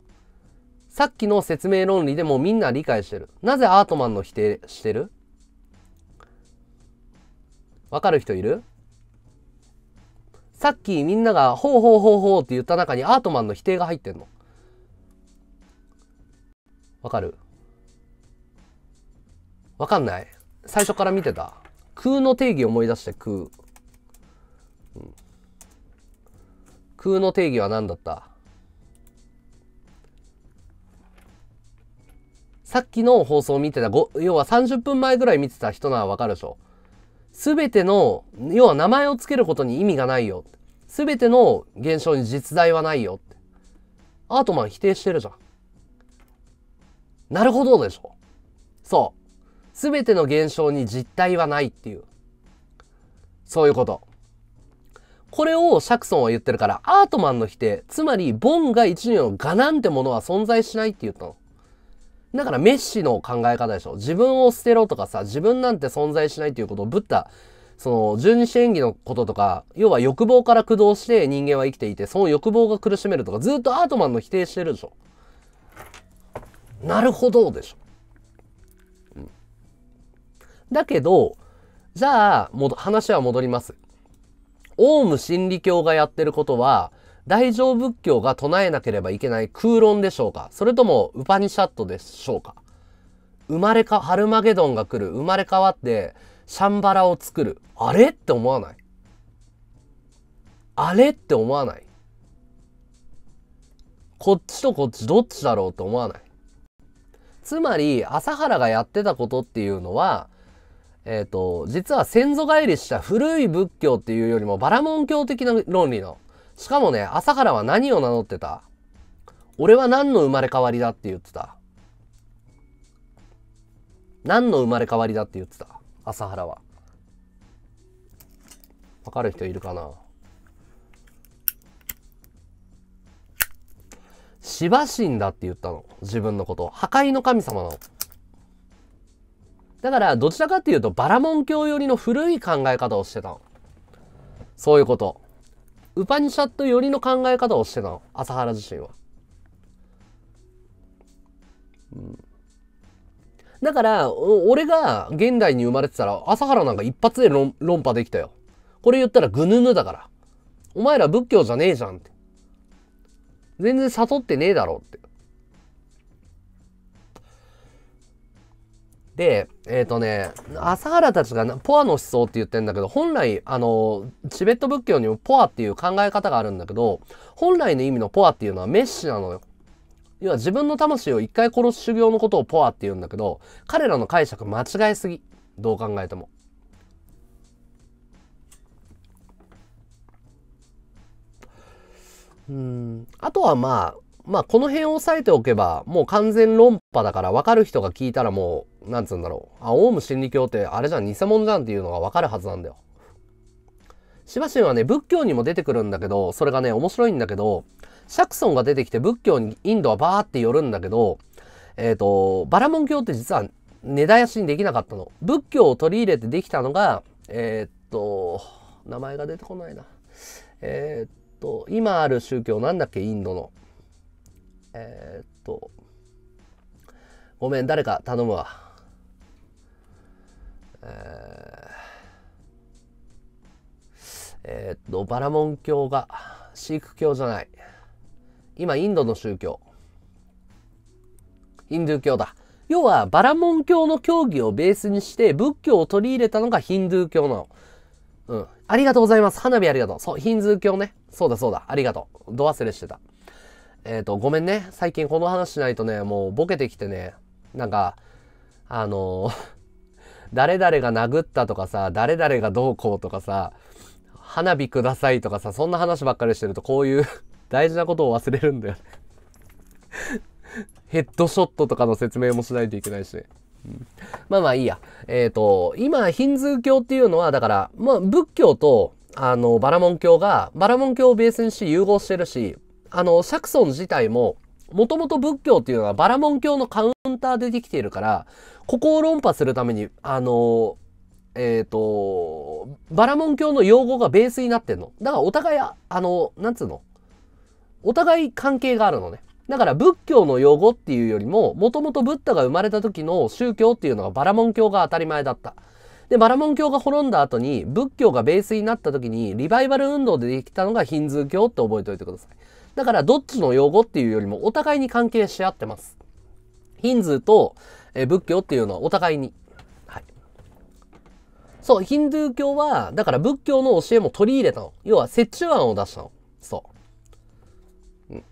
さっきの説明論理でもみんな理解してる。なぜアートマンの否定してるわかる人いるさっきみんなが、ほうほうほうほうって言った中にアートマンの否定が入ってんの。わかるわかんない最初から見てた。空の定義を思い出して空。空の定義は何だったさっきの放送を見てた、要は30分前ぐらい見てた人ならわかるでしょ。すべての、要は名前を付けることに意味がないよ。すべての現象に実在はないよ。アートマン否定してるじゃん。なるほどでしょ。そう。すべての現象に実体はないっていう。そういうこと。これをシャクソンは言ってるから、アートマンの否定、つまり、ボンが一流のガなんてものは存在しないって言ったの。だからメッシの考え方でしょ。自分を捨てろとかさ、自分なんて存在しないということをブッダ、その十二支演技のこととか、要は欲望から駆動して人間は生きていて、その欲望が苦しめるとか、ずっとアートマンの否定してるでしょ。なるほどでしょ。うん、だけど、じゃあ、も話は戻ります。オウム真理教がやってることは、大乗仏教が唱えなければいけない空論でしょうかそれともウパニシャットでしょうか生まれか、ハルマゲドンが来る、生まれ変わって、シャンバラを作る。あれって思わないあれって思わないこっちとこっちどっちだろうって思わないつまり、朝原がやってたことっていうのは、えっ、ー、と、実は先祖返りした古い仏教っていうよりもバラモン教的な論理のしかもね、朝原は何を名乗ってた俺は何の生まれ変わりだって言ってた。何の生まれ変わりだって言ってた。朝原は。わかる人いるかなシバ神だって言ったの。自分のこと。破壊の神様なの。だから、どちらかっていうと、バラモン教寄りの古い考え方をしてたの。そういうこと。ウパニシャット寄りの考え方をしてたの朝原自身は。うん、だから俺が現代に生まれてたら朝原なんか一発で論論破できたよ。これ言ったらぐぬぬだから。お前ら仏教じゃねえじゃんって。全然悟ってねえだろって。で、えっ、ー、とね、朝原たちがポアの思想って言ってんだけど、本来、あの、チベット仏教にもポアっていう考え方があるんだけど、本来の意味のポアっていうのはメッシなのよ。要は自分の魂を一回殺す修行のことをポアって言うんだけど、彼らの解釈間違いすぎ。どう考えても。うん、あとはまあ、まあ、この辺を押さえておけば、もう完全論破だから分かる人が聞いたらもう、なんつうんだろう。あ、オウム真理教ってあれじゃん、偽物じゃんっていうのが分かるはずなんだよ。しばしはね、仏教にも出てくるんだけど、それがね、面白いんだけど、シャクソンが出てきて仏教にインドはバーって寄るんだけど、えっ、ー、と、バラモン教って実は根絶やしにできなかったの。仏教を取り入れてできたのが、えっ、ー、と、名前が出てこないな。えっ、ー、と、今ある宗教なんだっけ、インドの。えー、っと、ごめん、誰か頼むわ。えー、えっと、バラモン教が、シーク教じゃない。今、インドの宗教。ヒンドゥー教だ。要は、バラモン教の教義をベースにして、仏教を取り入れたのがヒンドゥー教なの。うん。ありがとうございます。花火ありがとう。そう、ヒンズー教ね。そうだそうだ。ありがとう。ど忘れしてた。えっ、ー、と、ごめんね。最近この話しないとね、もうボケてきてね、なんか、あのー、誰々が殴ったとかさ、誰々がどうこうとかさ、花火くださいとかさ、そんな話ばっかりしてると、こういう 大事なことを忘れるんだよね ヘッドショットとかの説明もしないといけないしね。うん、まあまあいいや。えっ、ー、と、今、ヒンズー教っていうのは、だから、まあ、仏教と、あの、バラモン教が、バラモン教をベースにして融合してるし、あの、サクソン自体も、もともと仏教っていうのはバラモン教のカウンターでできているから、ここを論破するために、あの、えっ、ー、と、バラモン教の用語がベースになってんの。だからお互い、あの、なんつうのお互い関係があるのね。だから仏教の用語っていうよりも、もともとブッダが生まれた時の宗教っていうのはバラモン教が当たり前だった。で、バラモン教が滅んだ後に、仏教がベースになった時に、リバイバル運動でできたのがヒンズー教って覚えておいてください。だからどっちの用語っていうよりもお互いに関係し合ってます。ヒンズーと、え仏教っていうのはお互いに。はい。そう、ヒンドゥー教は、だから仏教の教えも取り入れたの。要は折衷案を出したの。そう。うん、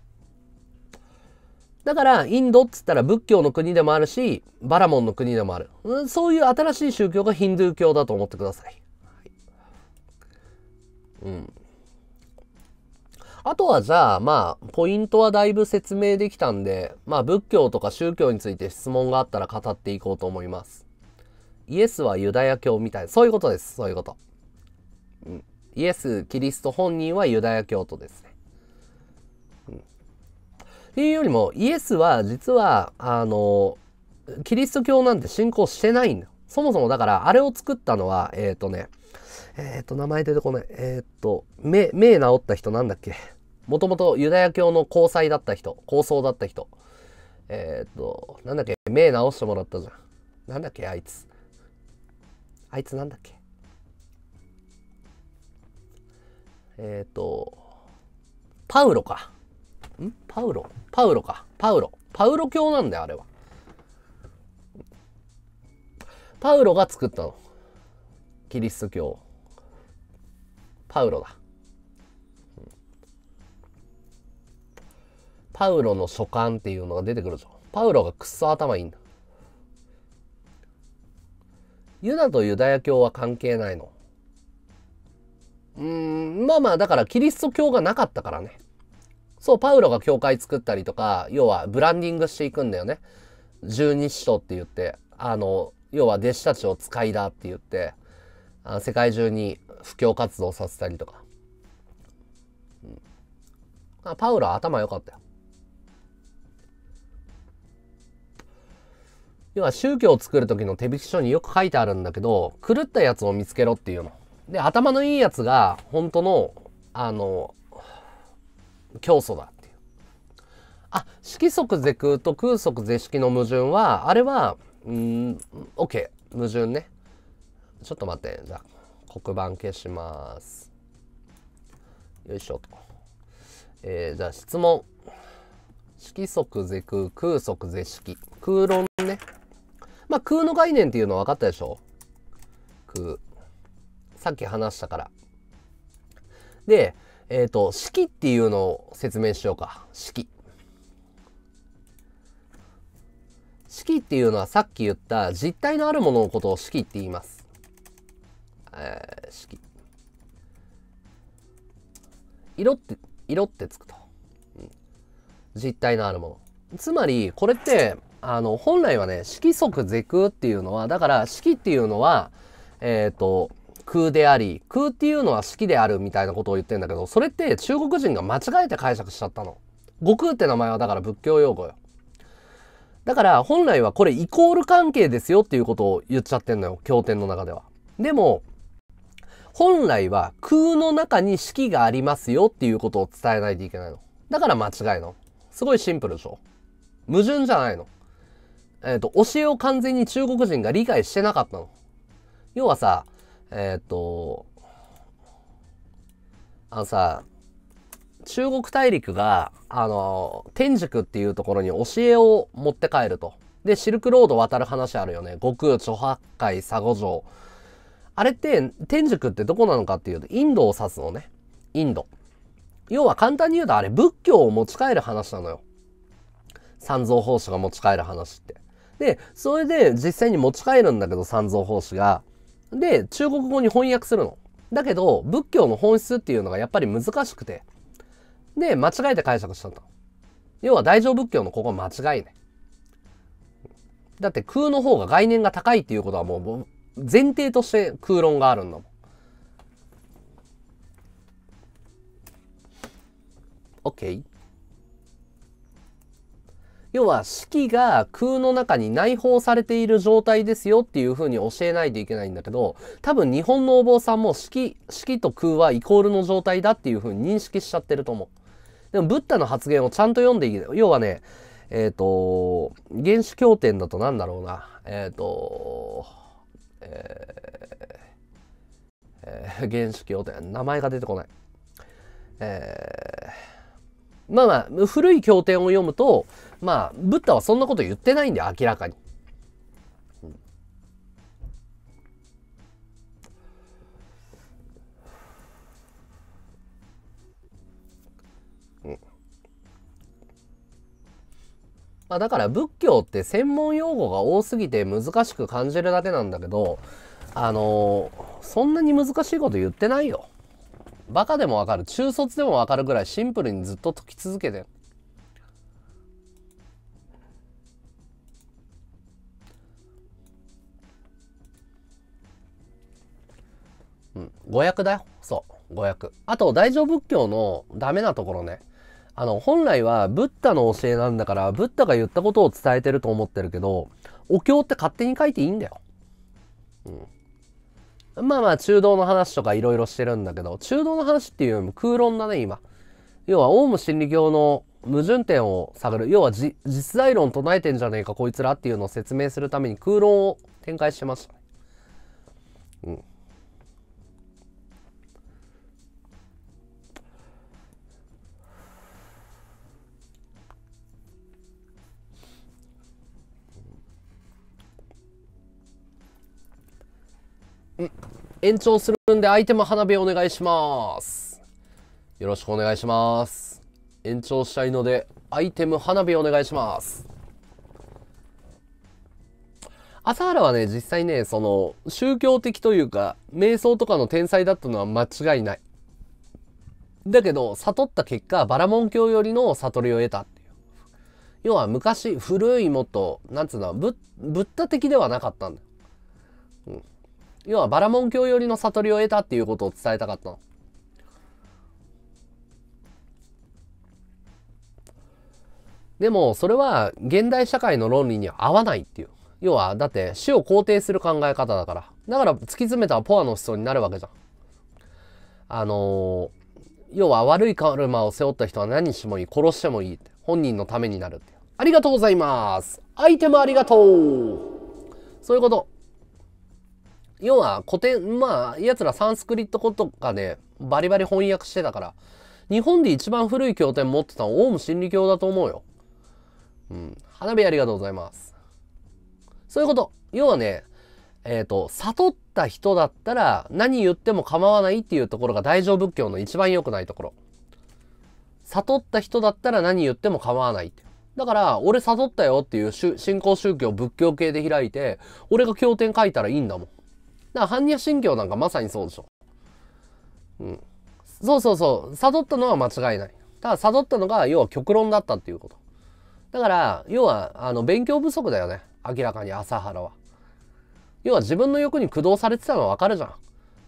だから、インドっつったら仏教の国でもあるし、バラモンの国でもある。うん、そういう新しい宗教がヒンドゥー教だと思ってください。はい、うん。あとはじゃあ、まあ、ポイントはだいぶ説明できたんで、まあ、仏教とか宗教について質問があったら語っていこうと思います。イエスはユダヤ教みたい。そういうことです。そういうこと。うん、イエス、キリスト本人はユダヤ教徒ですね。うん、っていうよりも、イエスは実は、あの、キリスト教なんて信仰してないんだよ。そもそもだから、あれを作ったのは、えっ、ー、とね、えっ、ー、と、名前出てこない。えっ、ー、と、目、目治った人なんだっけもともとユダヤ教の交際だった人、構想だった人。えー、っと、なんだっけ、目直してもらったじゃん。なんだっけ、あいつ。あいつなんだっけ。えー、っと、パウロか。んパウロパウロか。パウロ。パウロ教なんだよ、あれは。パウロが作ったの。キリスト教。パウロだ。パウロの書簡っていうのが出てくるぞ。パウロがくっそ頭いいんだ。ユダとユダヤ教は関係ないの。うーん、まあまあ、だからキリスト教がなかったからね。そう、パウロが教会作ったりとか、要はブランディングしていくんだよね。十二使徒って言って、あの、要は弟子たちを使いだって言って、あ世界中に布教活動させたりとか。うん、あパウロは頭良かったよ。要は宗教を作る時の手引き書によく書いてあるんだけど、狂ったやつを見つけろっていうの。で、頭のいいやつが、本当の、あの、教祖だっていう。あ、色即是空と空即是色の矛盾は、あれは、うん、OK。矛盾ね。ちょっと待って。じゃあ、黒板消します。よいしょと。えー、じゃあ質問。色即是空、空即是色。空論ね。まあ、空の概念っていうのは分かったでしょ空。さっき話したから。で、えっ、ー、と、式っていうのを説明しようか。式。式っていうのはさっき言った実体のあるもののことを式って言います。えー、式。色って、色ってつくと。実体のあるもの。つまり、これって、あの、本来はね、色即是空っていうのは、だから色っていうのは、えっ、ー、と、空であり、空っていうのは式であるみたいなことを言ってんだけど、それって中国人が間違えて解釈しちゃったの。悟空って名前はだから仏教用語よ。だから本来はこれイコール関係ですよっていうことを言っちゃってんのよ、経典の中では。でも、本来は空の中に式がありますよっていうことを伝えないといけないの。だから間違いの。すごいシンプルでしょ矛盾じゃないの。えっ、ー、と、教えを完全に中国人が理解してなかったの。要はさ、えっ、ー、と、あのさ、中国大陸が、あの、天竺っていうところに教えを持って帰ると。で、シルクロード渡る話あるよね。悟空、著白海、佐護城。あれって、天竺ってどこなのかっていうと、インドを指すのね。インド。要は簡単に言うと、あれ、仏教を持ち帰る話なのよ。三蔵法師が持ち帰る話って。で、それで実際に持ち帰るんだけど、三蔵法師が。で、中国語に翻訳するの。だけど、仏教の本質っていうのがやっぱり難しくて。で、間違えて解釈したと。要は大乗仏教のここ間違いね。だって空の方が概念が高いっていうことはもう前提として空論があるんだもん。OK。要は式が空の中に内包されている状態ですよっていう風に教えないといけないんだけど、多分日本のお坊さんも式、式と空はイコールの状態だっていう風に認識しちゃってると思う。でも、ブッダの発言をちゃんと読んでいけ要はね、えっ、ー、と、原始経典だと何だろうな、えっ、ー、と、えー、えー、原始経典、名前が出てこない。えー、まあまあ、古い経典を読むと、まあ、ブッダはそんなこと言ってないんで、明らかに。まあ、だから仏教って専門用語が多すぎて難しく感じるだけなんだけど、あのー、そんなに難しいこと言ってないよ。バカでもわかる中卒でもわかるぐらいシンプルにずっと解き続けてうん。語訳だよ。そう。語訳。あと、大乗仏教のダメなところね。あの、本来はブッダの教えなんだから、ブッダが言ったことを伝えてると思ってるけど、お経って勝手に書いていいんだよ。うん。まあまあ、中道の話とかいろいろしてるんだけど、中道の話っていうよりも空論だね、今。要は、オウム真理教の矛盾点を探る。要は、実在論唱えてんじゃねえか、こいつらっていうのを説明するために空論を展開してましたね。うん。延長するんでアイテム花火お願いします。よろしくお願いします。延長したいので、アイテム花火お願いします。朝原はね、実際ね、その、宗教的というか、瞑想とかの天才だったのは間違いない。だけど、悟った結果、バラモン教よりの悟りを得たっていう。要は昔、古いもっと、なんつうの、ブッダ的ではなかったんだ。要はバラモン教寄りの悟りを得たっていうことを伝えたかったの。でも、それは現代社会の論理には合わないっていう。要は、だって死を肯定する考え方だから。だから突き詰めたらポアの思想になるわけじゃん。あのー、要は悪いカルマを背負った人は何してもいい。殺してもいい。本人のためになるって。ありがとうございます。アイテムありがとう。そういうこと。要は古典、まあ、奴らサンスクリット語とかでバリバリ翻訳してたから、日本で一番古い経典持ってたのオウム真理教だと思うよ。うん。花火ありがとうございます。そういうこと。要はね、えっ、ー、と、悟った人だったら何言っても構わないっていうところが大乗仏教の一番良くないところ。悟った人だったら何言っても構わないって。だから、俺悟ったよっていう信仰宗教仏教系で開いて、俺が経典書いたらいいんだもん。だから般若心経なんかまさにそうでしょ。うん。そうそうそう。悟ったのは間違いない。ただ悟ったのが要は極論だったっていうこと。だから要はあの勉強不足だよね。明らかに朝原は。要は自分の欲に駆動されてたのはわかるじゃん。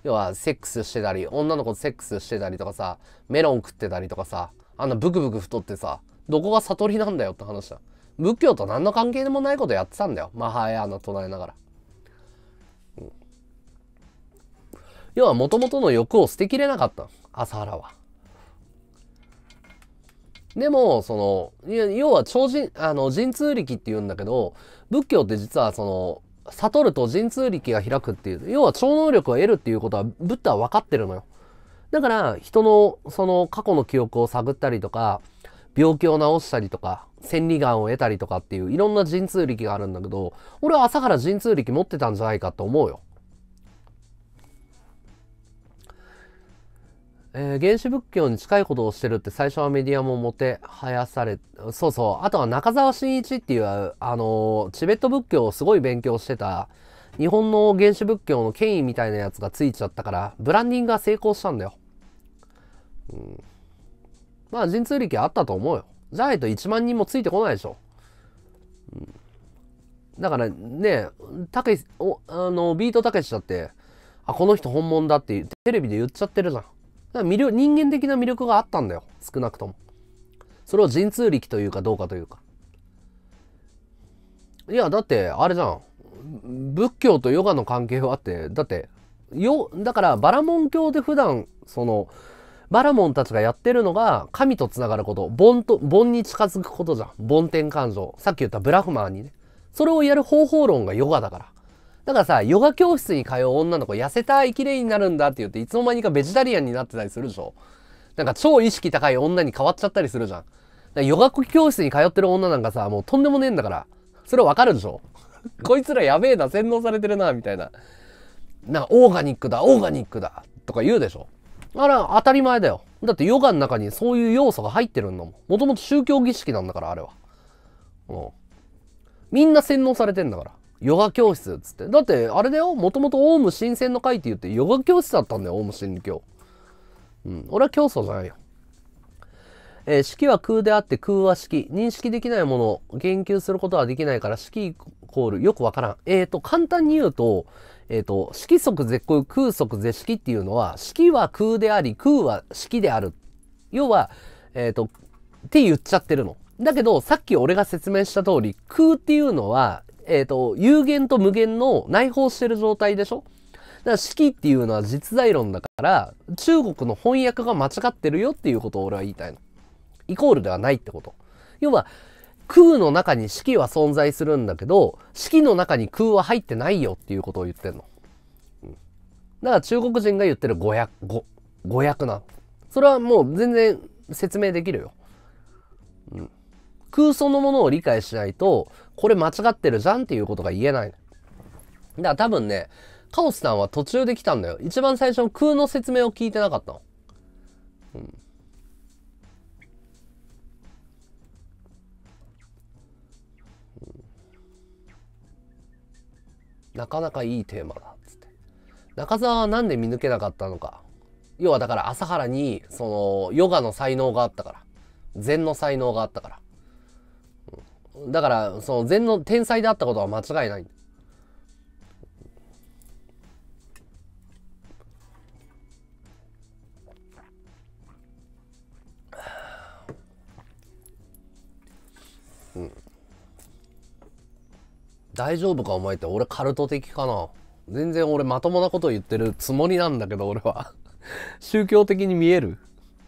要はセックスしてたり、女の子セックスしてたりとかさ、メロン食ってたりとかさ、あんなブクブク太ってさ、どこが悟りなんだよって話だ。仏教と何の関係でもないことやってたんだよ。マハヤーナ唱えながら。要は元々の欲を捨てきれなかったの。朝原は。でも、その、要は超人、あの、神通力って言うんだけど、仏教って実はその、悟ると神通力が開くっていう、要は超能力を得るっていうことは、ブッダは分かってるのよ。だから、人の、その過去の記憶を探ったりとか、病気を治したりとか、千里眼を得たりとかっていう、いろんな神通力があるんだけど、俺は朝から神通力持ってたんじゃないかと思うよ。えー、原始仏教に近いことをしてるって最初はメディアももてはやされ、そうそう。あとは中沢慎一っていう、あのー、チベット仏教をすごい勉強してた、日本の原始仏教の権威みたいなやつがついちゃったから、ブランディングが成功したんだよ。うん。まあ、神通力あったと思うよ。じゃないと1万人もついてこないでしょ。うん、だからね、たけし、お、あの、ビートたけしだって、あ、この人本物だってテレビで言っちゃってるじゃん。だから魅力、人間的な魅力があったんだよ。少なくとも。それを神通力というかどうかというか。いや、だって、あれじゃん。仏教とヨガの関係はあって、だって、よ、だからバラモン教で普段、その、バラモンたちがやってるのが、神と繋がること、盆と、凡に近づくことじゃん。盆天感情。さっき言ったブラフマーにね。それをやる方法論がヨガだから。だからさ、ヨガ教室に通う女の子、痩せたい、綺麗になるんだって言って、いつの間にかベジタリアンになってたりするでしょなんか超意識高い女に変わっちゃったりするじゃん。だヨガ教室に通ってる女なんかさ、もうとんでもねえんだから、それわかるでしょこいつらやべえな、洗脳されてるな、みたいな。なんか、オーガニックだ、オーガニックだ、とか言うでしょあら、当たり前だよ。だってヨガの中にそういう要素が入ってるんだもん。もともと宗教儀式なんだから、あれは。うん。みんな洗脳されてんだから。ヨガ教室っつって。だって、あれだよ。もともとオウム新鮮の会って言って、ヨガ教室だったんだよ、オウム真教。うん。俺は教祖じゃないよ。えー、式は空であって空は式。認識できないものを言及することはできないから、式イコールよくわからん。えっ、ー、と、簡単に言うと、えっ、ー、と、色即是空、空即是式っていうのは、式は空であり、空は式である。要は、えっ、と、って言っちゃってるの。だけど、さっき俺が説明した通り、空っていうのは、えっ、ー、と、有限と無限の内包してる状態でしょだから式っていうのは実在論だから、中国の翻訳が間違ってるよっていうことを俺は言いたいの。イコールではないってこと。要は、空の中に式は存在するんだけど、式の中に空は入ってないよっていうことを言ってんの。うん、だから中国人が言ってる語訳、語、語訳な。それはもう全然説明できるよ。うん。空想のものを理解しないと、これ間違ってるじゃんっていうことが言えない。だから多分ね、カオスさんは途中で来たんだよ。一番最初の空の説明を聞いてなかったの。うん。なかなかいいテーマだっつって中澤は何で見抜けなかったのか要はだから朝原にそのヨガの才能があったから禅の才能があったからだから、その禅の天才であったことは間違いない。大丈夫かお前って俺カルト的かな全然俺まともなこと言ってるつもりなんだけど俺は 宗教的に見える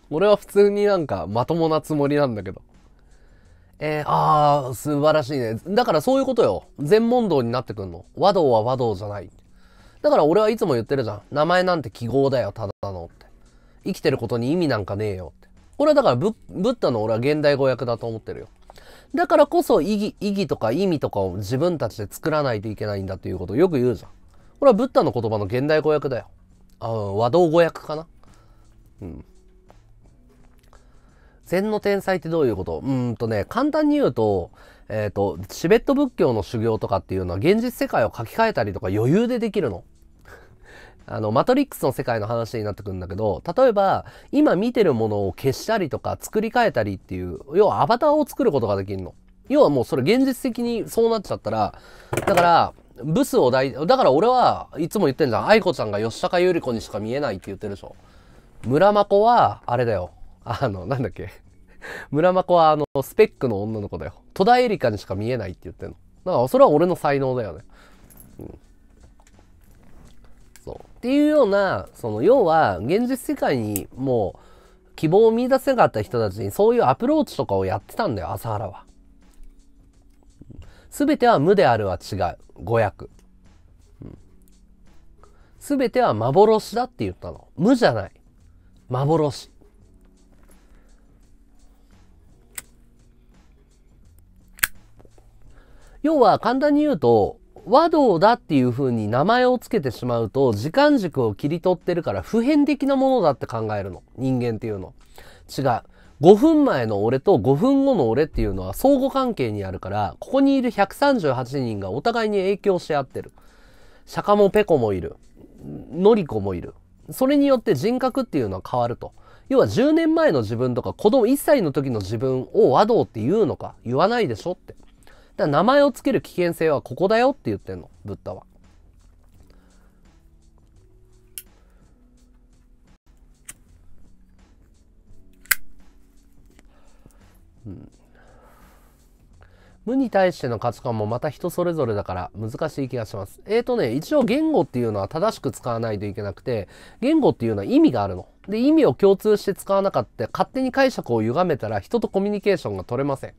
俺は普通になんかまともなつもりなんだけどえー、ああ、素晴らしいね。だからそういうことよ。全問答になってくんの。和道は和道じゃない。だから俺はいつも言ってるじゃん。名前なんて記号だよ、ただのって。生きてることに意味なんかねえよって。これはだからブ、ブッダの俺は現代語訳だと思ってるよ。だからこそ意義、意義とか意味とかを自分たちで作らないといけないんだっていうことをよく言うじゃん。これはブッダの言葉の現代語訳だよ。あ和道語訳かな。うん。禅の天才ってどういうことうんとね、簡単に言うと、えっ、ー、と、チベット仏教の修行とかっていうのは現実世界を書き換えたりとか余裕でできるの。あの、マトリックスの世界の話になってくるんだけど、例えば、今見てるものを消したりとか作り変えたりっていう、要はアバターを作ることができるの。要はもうそれ現実的にそうなっちゃったら、だから、ブスを大、だから俺はいつも言ってんじゃん。愛子ちゃんが吉高由里子にしか見えないって言ってるでしょ。村真子は、あれだよ。あの、なんだっけ。村真子はあの、スペックの女の子だよ。戸田恵梨香にしか見えないって言ってんの。だからそれは俺の才能だよね。うん。そう。っていうような、その、要は、現実世界にもう、希望を見出せなかった人たちに、そういうアプローチとかをやってたんだよ、朝原は。すべては無であるは違う。語訳。すべては幻だって言ったの。無じゃない。幻。要は簡単に言うと、和道だっていう風に名前を付けてしまうと、時間軸を切り取ってるから普遍的なものだって考えるの。人間っていうの。違う。5分前の俺と5分後の俺っていうのは相互関係にあるから、ここにいる138人がお互いに影響し合ってる。釈迦もペコもいる。のりこもいる。それによって人格っていうのは変わると。要は10年前の自分とか子供1歳の時の自分を和道って言うのか言わないでしょって。だ名前を付ける危険性はここだよって言ってんの、ブッダは。無に対しての価値観もまた人それぞれだから難しい気がします。えっ、ー、とね、一応言語っていうのは正しく使わないといけなくて、言語っていうのは意味があるの。で、意味を共通して使わなかった勝手に解釈を歪めたら人とコミュニケーションが取れません。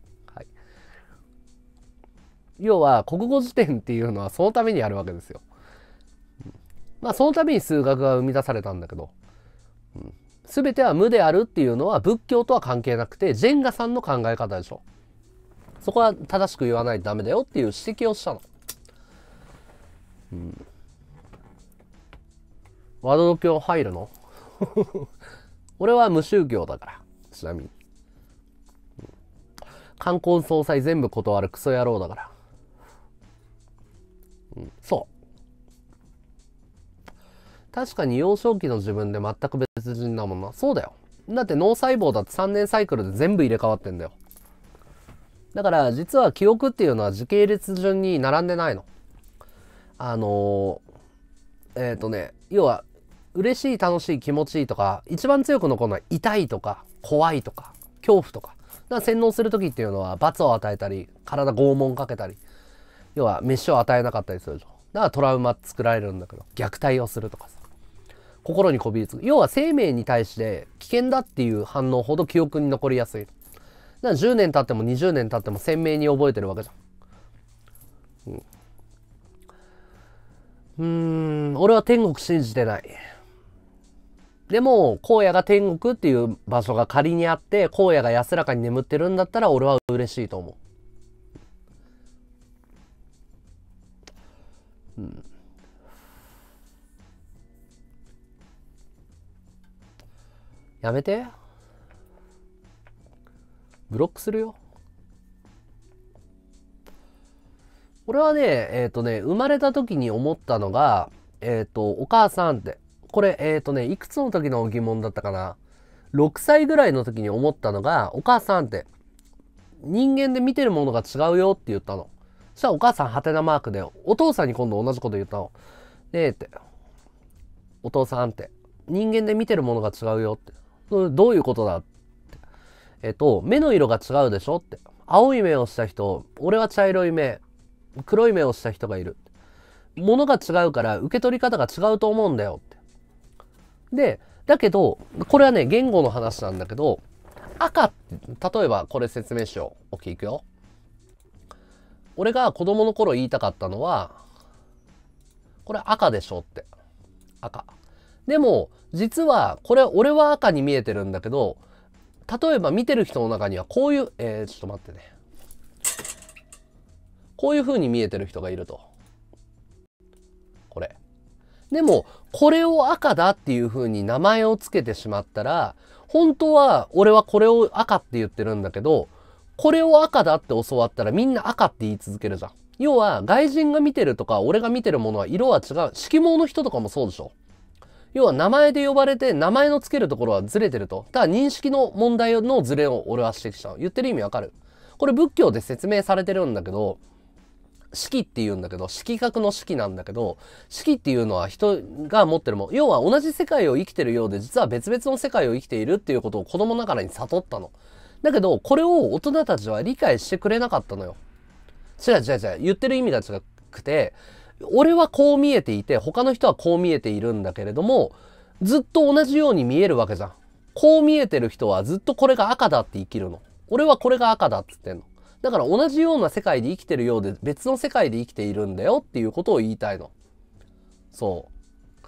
要は国語辞典っていうのはそのためにあるわけですよ。まあそのために数学が生み出されたんだけど、うん、全ては無であるっていうのは仏教とは関係なくてジェンガさんの考え方でしょ。そこは正しく言わないとダメだよっていう指摘をしたの。うん、ワド教入るの 俺は無宗教だから、ちなみに。冠婚葬祭全部断るクソ野郎だから。そう確かに幼少期の自分で全く別人だもんなそうだよだって脳細胞だって3年サイクルで全部入れ替わってんだよだから実は記憶っていうのは時系列順に並んでないのあのー、えっ、ー、とね要は嬉しい楽しい気持ちいいとか一番強く残るのは痛いとか怖いとか恐怖とかだから洗脳する時っていうのは罰を与えたり体拷問かけたり要は飯を与えなかったりするとだからトラウマ作られるんだけど虐待をするとかさ心にこびりつく要は生命に対して危険だっていう反応ほど記憶に残りやすいだから10年経っても20年経っても鮮明に覚えてるわけじゃんうんうん俺は天国信じてないでも荒野が天国っていう場所が仮にあって荒野が安らかに眠ってるんだったら俺は嬉しいと思うやめて。ブロックするよ。俺はね、えっ、ー、とね、生まれた時に思ったのが、えっ、ー、と、お母さんって、これ、えっ、ー、とね、いくつの時の疑問だったかな。6歳ぐらいの時に思ったのが、お母さんって、人間で見てるものが違うよって言ったの。そしたらお母さんはてなマークで、お父さんに今度同じこと言ったの。ねえって、お父さんって、人間で見てるものが違うよって。どういうことだって。えっと、目の色が違うでしょって。青い目をした人、俺は茶色い目、黒い目をした人がいる。ものが違うから受け取り方が違うと思うんだよって。で、だけど、これはね、言語の話なんだけど、赤って、例えばこれ説明しよう。OK、いくよ。俺が子供の頃言いたかったのは、これ赤でしょって。赤。でも、実は、これ、俺は赤に見えてるんだけど、例えば見てる人の中にはこういう、えー、ちょっと待ってね。こういう風に見えてる人がいると。これ。でも、これを赤だっていう風に名前を付けてしまったら、本当は俺はこれを赤って言ってるんだけど、これを赤だって教わったらみんな赤って言い続けるじゃん。要は、外人が見てるとか、俺が見てるものは色は違う。色盲の人とかもそうでしょ。要は名前で呼ばれて、名前の付けるところはずれてると。ただ認識の問題のずれを俺は指摘した言ってる意味わかるこれ仏教で説明されてるんだけど、式って言うんだけど、色覚の式なんだけど、式っていうのは人が持ってるもん。要は同じ世界を生きてるようで、実は別々の世界を生きているっていうことを子供ながらに悟ったの。だけど、これを大人たちは理解してくれなかったのよ。違う違う違う。言ってる意味が違くて、俺はこう見えていて、他の人はこう見えているんだけれども、ずっと同じように見えるわけじゃん。こう見えてる人はずっとこれが赤だって生きるの。俺はこれが赤だっつってんの。だから同じような世界で生きてるようで別の世界で生きているんだよっていうことを言いたいの。そう。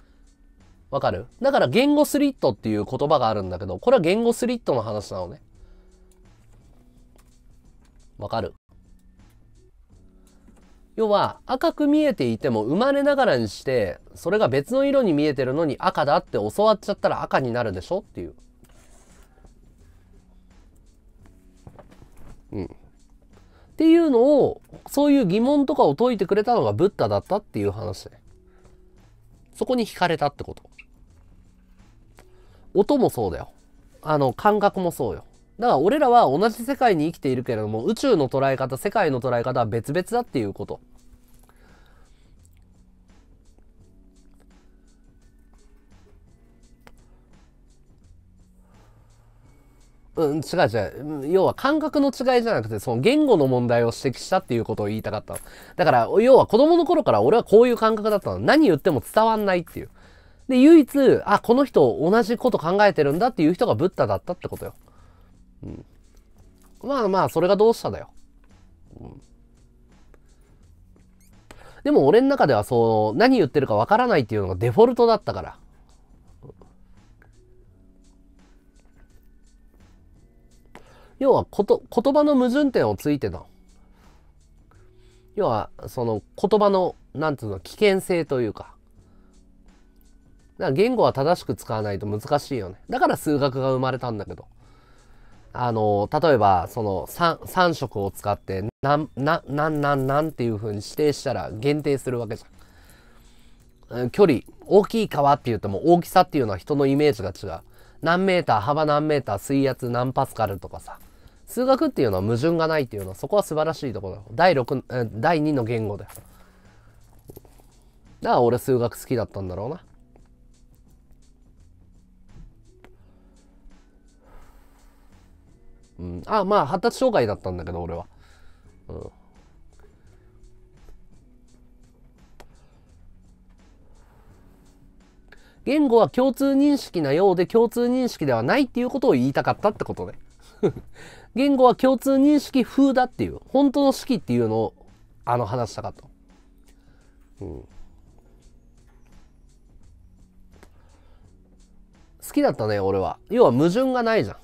わかるだから言語スリットっていう言葉があるんだけど、これは言語スリットの話なのね。わかる要は赤く見えていても生まれながらにしてそれが別の色に見えてるのに赤だって教わっちゃったら赤になるでしょっていう。うん、っていうのをそういう疑問とかを解いてくれたのがブッダだったっていう話ね。そこに惹かれたってこと。音もそうだよ。あの感覚もそうよ。だから俺らは同じ世界に生きているけれども、宇宙の捉え方、世界の捉え方は別々だっていうこと。うん、違う違う。要は感覚の違いじゃなくて、その言語の問題を指摘したっていうことを言いたかったの。だから、要は子供の頃から俺はこういう感覚だったの。何言っても伝わんないっていう。で、唯一、あ、この人同じこと考えてるんだっていう人がブッダだったってことよ。うん、まあまあ、それがどうしただよ。うん、でも俺の中ではそう、何言ってるかわからないっていうのがデフォルトだったから。要はこと言葉の矛盾点をついての要はその言葉のなんつうの危険性というか言語は正しく使わないと難しいよねだから数学が生まれたんだけどあの、例えば、その3、3色を使って、なん、な、なんなんなんっていう風に指定したら限定するわけじゃん。距離、大きい川って言っても大きさっていうのは人のイメージが違う。何メーター、幅何メーター、水圧何パスカルとかさ。数学っていうのは矛盾がないっていうのは、そこは素晴らしいところだよ。第6、第2の言語だよ。だから俺数学好きだったんだろうな。うん、あまあ発達障害だったんだけど俺は。うん、言語は共通認識なようで共通認識ではないっていうことを言いたかったってことね。言語は共通認識風だっていう本当の式っていうのをあの話したかった。うん、好きだったね俺は。要は矛盾がないじゃん。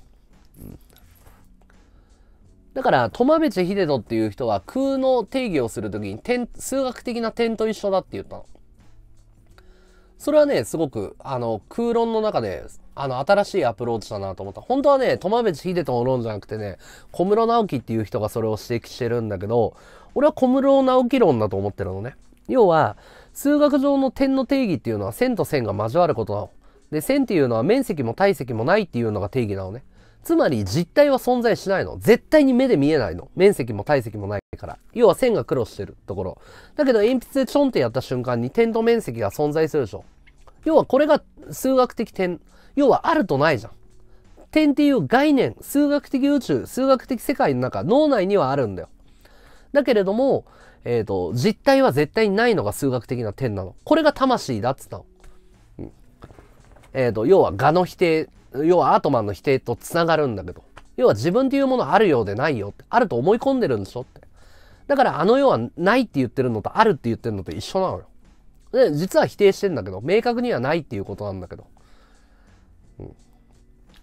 だから、苫米地秀人っていう人は空の定義をするときに点、数学的な点と一緒だって言ったの。それはね、すごく、あの、空論の中で、あの、新しいアプローチだなと思った。本当はね、苫米地秀人の論じゃなくてね、小室直樹っていう人がそれを指摘してるんだけど、俺は小室直樹論だと思ってるのね。要は、数学上の点の定義っていうのは線と線が交わることなの。で、線っていうのは面積も体積もないっていうのが定義なのね。つまり実体は存在しないの。絶対に目で見えないの。面積も体積もないから。要は線が黒してるところ。だけど鉛筆でチョンってやった瞬間に点と面積が存在するでしょ。要はこれが数学的点。要はあるとないじゃん。点っていう概念、数学的宇宙、数学的世界の中、脳内にはあるんだよ。だけれども、えっ、ー、と、実体は絶対にないのが数学的な点なの。これが魂だっつったの。うん、えっ、ー、と、要は画の否定要はアートマンの否定と繋がるんだけど。要は自分というものあるようでないよって。あると思い込んでるんでしょって。だからあの世はないって言ってるのとあるって言ってるのと一緒なのよ。で、実は否定してんだけど、明確にはないっていうことなんだけど。うん。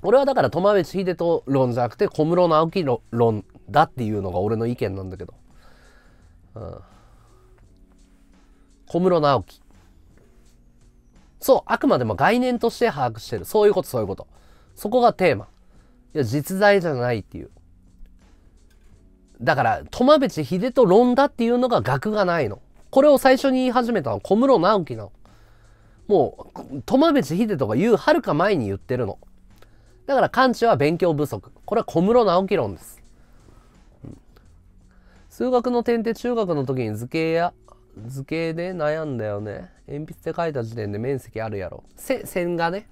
俺はだから友部秀人論じゃなくて小室直樹論だっていうのが俺の意見なんだけど。うん。小室直樹。そう、あくまでも概念として把握してる。そういうこと、そういうこと。そこがテーマ。いや、実在じゃないっていう。だから、苫米地秀と論だっていうのが額がないの。これを最初に言い始めたのは小室直樹の。もう、苫米地秀とか言うはるか前に言ってるの。だから、完治は勉強不足。これは小室直樹論です。数学の点って中学の時に図形や図形で悩んだよね。鉛筆で書いた時点で面積あるやろ。線がね。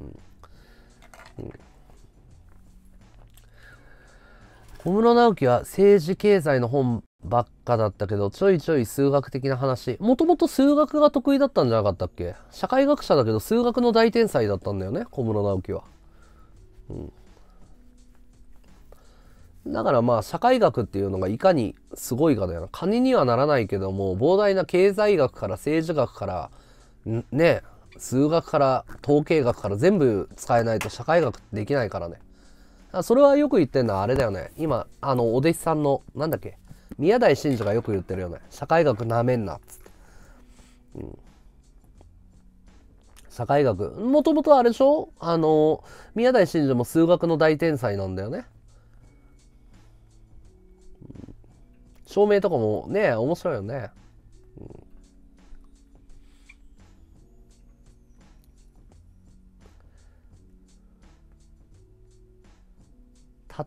うん小室直樹は政治経済の本ばっかだったけど、ちょいちょい数学的な話。もともと数学が得意だったんじゃなかったっけ社会学者だけど数学の大天才だったんだよね、小室直樹は。うん。だからまあ、社会学っていうのがいかにすごいかだよな。金にはならないけども、膨大な経済学から政治学から、ね、数学から統計学から全部使えないと社会学できないからね。それはよく言ってんのはあれだよね。今、あの、お弟子さんの、なんだっけ、宮台真司がよく言ってるよね。社会学なめんな、つって。うん。社会学。もともとあれでしょあの、宮台真司も数学の大天才なんだよね。照明とかもね、面白いよね。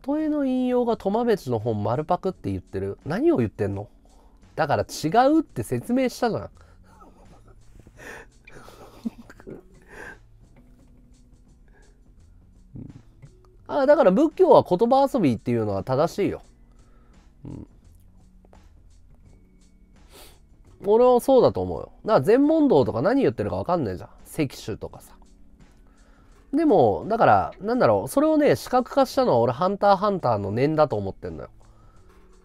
例えの引用がトマベの本丸パクって言ってる。何を言ってんのだから違うって説明したじゃん。あだから仏教は言葉遊びっていうのは正しいよ。うん、俺はそうだと思うよ。だから禅問答とか何言ってるか分かんないじゃん。石種とかさ。でも、だから、なんだろう、それをね、視覚化したのは俺、ハンターハンターの念だと思ってんのよ。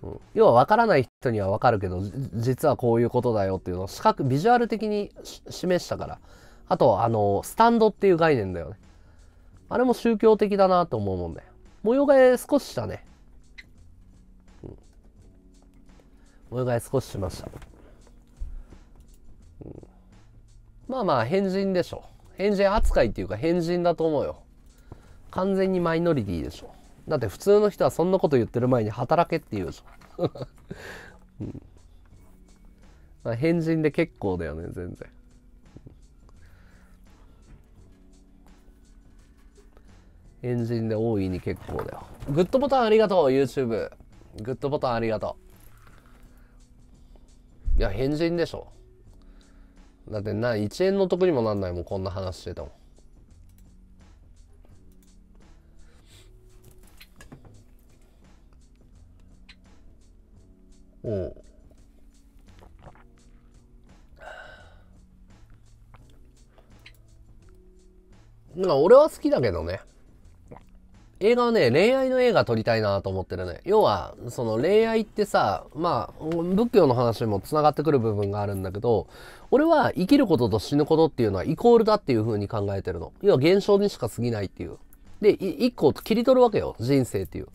うん、要は分からない人には分かるけど実はこういうことだよっていうのを視覚ビジュアル的に示したからあとあのスタンドっていう概念だよねあれも宗教的だなと思うもんだよ模様替え少ししたね、うん、模様替え少ししました、うん、まあまあ変人でしょ変人扱いっていうか変人だと思うよ。完全にマイノリティでしょ。だって普通の人はそんなこと言ってる前に働けって言うでしょ。うまあ、変人で結構だよね、全然。変人で大いに結構だよ。グッドボタンありがとう、YouTube。グッドボタンありがとう。いや、変人でしょ。だってな、1円の得にもなんないもん、こんな話してたもん。おう。なんか俺は好きだけどね。映画はね、恋愛の映画撮りたいなと思ってるね。要は、その恋愛ってさ、まあ、仏教の話にも繋がってくる部分があるんだけど、俺は生きることと死ぬことっていうのはイコールだっていう風に考えてるの。要は現象にしか過ぎないっていう。で、一個切り取るわけよ。人生っていう。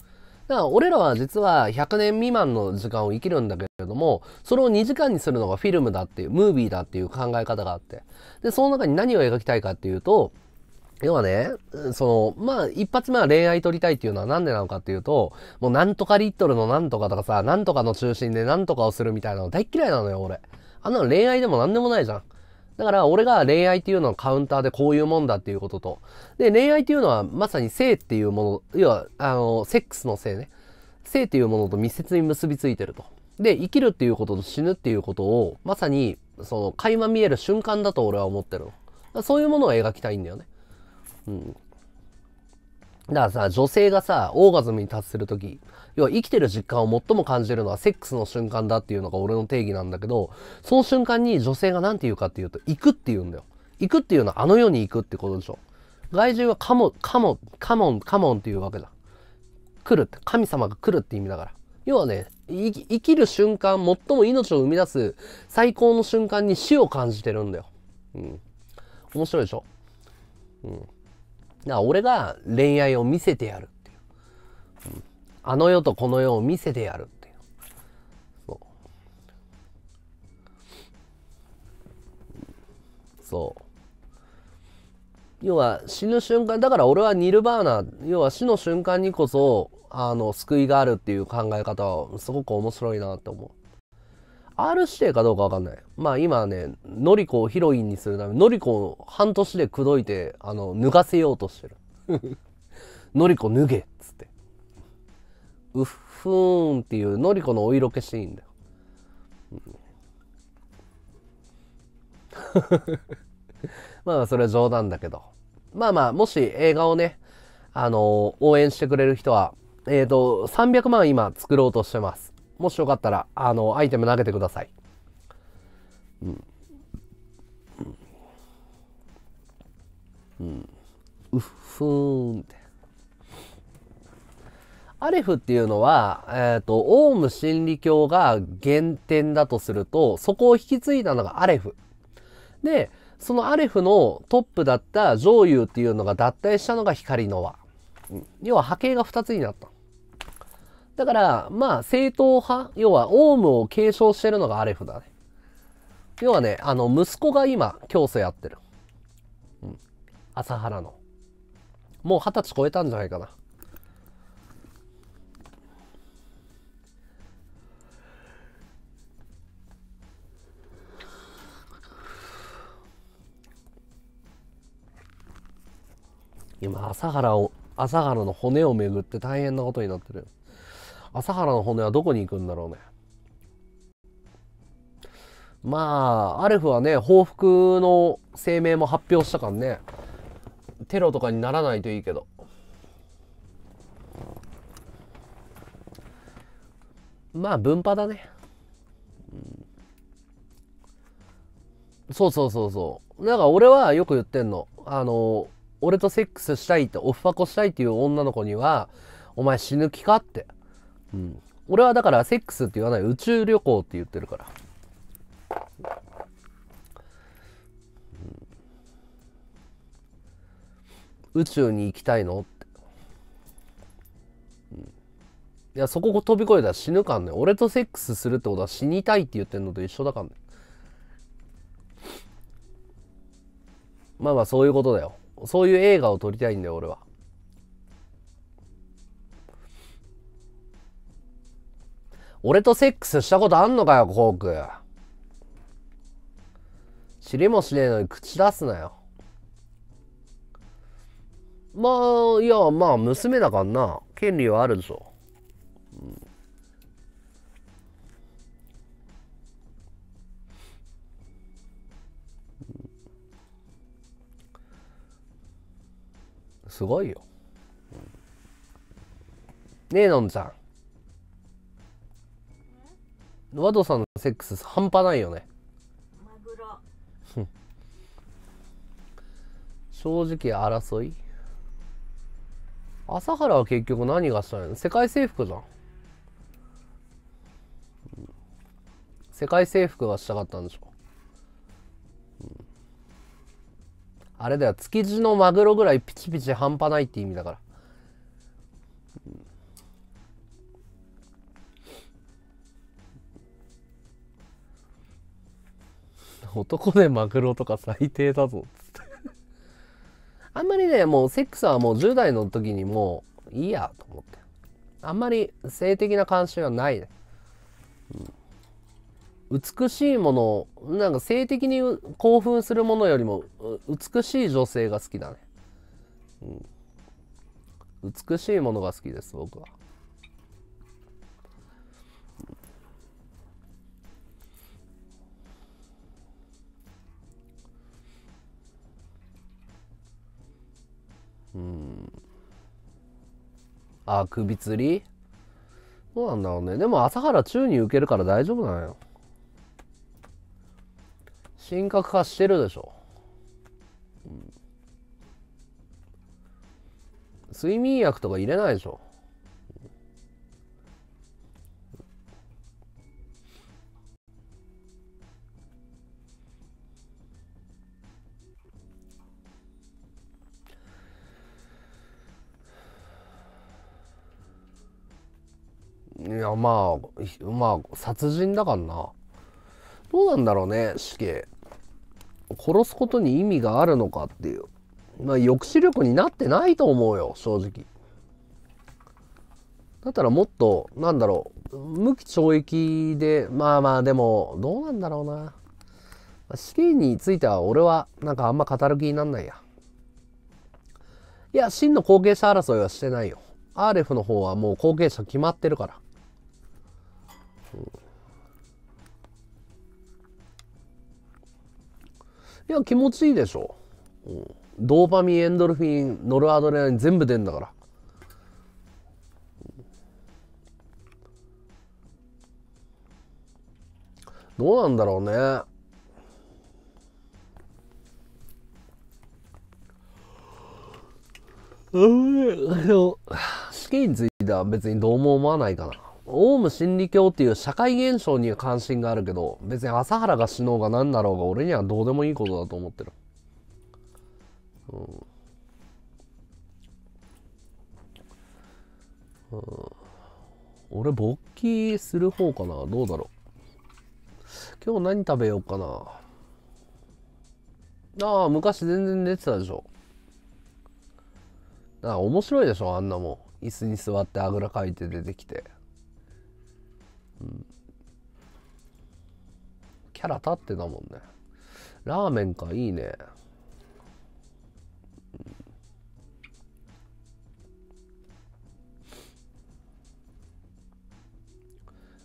だから俺らは実は100年未満の時間を生きるんだけれども、それを2時間にするのがフィルムだっていう、ムービーだっていう考え方があって。で、その中に何を描きたいかっていうと、要はね、その、まあ、一発目は恋愛撮りたいっていうのはなんでなのかっていうと、もうなんとかリットルのなんとかとかさ、なんとかの中心でなんとかをするみたいなの大っ嫌いなのよ、俺。あんなの恋愛でも何でもないじゃん。だから俺が恋愛っていうのはカウンターでこういうもんだっていうことと。で、恋愛っていうのはまさに性っていうもの、要は、あの、セックスの性ね。性っていうものと密接に結びついてると。で、生きるっていうことと死ぬっていうことを、まさに、その、垣間見える瞬間だと俺は思ってるの。そういうものを描きたいんだよね。うん。だからさ、女性がさ、オーガズムに達するとき、要は生きてる実感を最も感じるのはセックスの瞬間だっていうのが俺の定義なんだけど、その瞬間に女性が何て言うかっていうと、行くって言うんだよ。行くっていうのはあの世に行くってことでしょ。外獣はカモ、カモ、カモン、カモンっていうわけじゃん。来るって、神様が来るって意味だから。要はね、生きる瞬間、最も命を生み出す最高の瞬間に死を感じてるんだよ。うん。面白いでしょうん。だから俺が恋愛を見せてやる。あの世とこの世を見せてやるっていうそうそう要は死ぬ瞬間だから俺はニルバーナ要は死の瞬間にこそあの救いがあるっていう考え方はすごく面白いなって思う R 指定かどうかわかんないまあ今ねの子をヒロインにするための子を半年で口説いてあの脱がせようとしてる の子脱げうっふーんっていうのりこのお色気シーンだよ。まあそれは冗談だけど。まあまあ、もし映画をね、あのー、応援してくれる人は、えっ、ー、と、300万今作ろうとしてます。もしよかったら、あのー、アイテム投げてください。うん。うん。うっふーんって。アレフっていうのは、えっ、ー、と、オウム真理教が原点だとすると、そこを引き継いだのがアレフ。で、そのアレフのトップだった上優っていうのが脱退したのが光の輪。要は波形が2つになった。だから、まあ、正統派、要はオウムを継承してるのがアレフだね。要はね、あの、息子が今、教祖やってる。うん。朝原の。もう二十歳超えたんじゃないかな。今、朝原を、朝原の骨を巡って大変なことになってる。朝原の骨はどこに行くんだろうね。まあ、アレフはね、報復の声明も発表したからね、テロとかにならないといいけど。まあ、分派だね。そうそうそうそう。なんか俺はよく言ってんの。あの、俺とセックスしたいって、オフパコしたいっていう女の子には、お前死ぬ気かって。うん。俺はだからセックスって言わない宇宙旅行って言ってるから。宇宙に行きたいのって。いや、そこを飛び越えたら死ぬかんね。俺とセックスするってことは死にたいって言ってんのと一緒だかんね。まあまあそういうことだよ。そういう映画を撮りたいんだよ俺は。俺とセックスしたことあんのかよ、コーク。知りもしねえのに口出すなよ。まあ、いや、まあ、娘だからな。権利はあるでしょ。うんすごいよ。ねえのんちゃん。和ドさんのセックス半端ないよね。マグロ。正直争い朝原は結局何がしたいの世界征服じゃん。世界征服がしたかったんでしょ。あれだよ、築地のマグロぐらいピチピチ半端ないって意味だから。男でマグロとか最低だぞ、つって。あんまりね、もうセックスはもう10代の時にもういいやと思って。あんまり性的な関心はないね。うん美しいものなんか性的に興奮するものよりも美しい女性が好きだね、うん、美しいものが好きです僕はうんあ首吊りどうなんだろうねでも朝原宙に受けるから大丈夫なんよ神格化してるでしょ、うん、睡眠薬とか入れないでしょいやまあまあ殺人だからなどうなんだろうね死刑殺すことに意味があるのかっていう。まあ、抑止力になってないと思うよ、正直。だったらもっと、なんだろう、無期懲役で、まあまあ、でも、どうなんだろうな。死刑については俺はなんかあんま語る気になんないや。いや、真の後継者争いはしてないよ。RF の方はもう後継者決まってるから。うんいや気持ちいいでしょ、うん、ドーパミンエンドルフィンノルアドレナリン全部出るんだからどうなんだろうねうん、については別にどうも思わないかな。オウム真理教っていう社会現象には関心があるけど、別に朝原が死のうが何だろうが俺にはどうでもいいことだと思ってる。うん。うん、俺、勃起する方かなどうだろう。今日何食べようかな。ああ、昔全然寝てたでしょ。あ面白いでしょ、あんなもん。椅子に座ってあぐらかいて出てきて。うん、キャラ立ってたもんねラーメンかいいね、うん、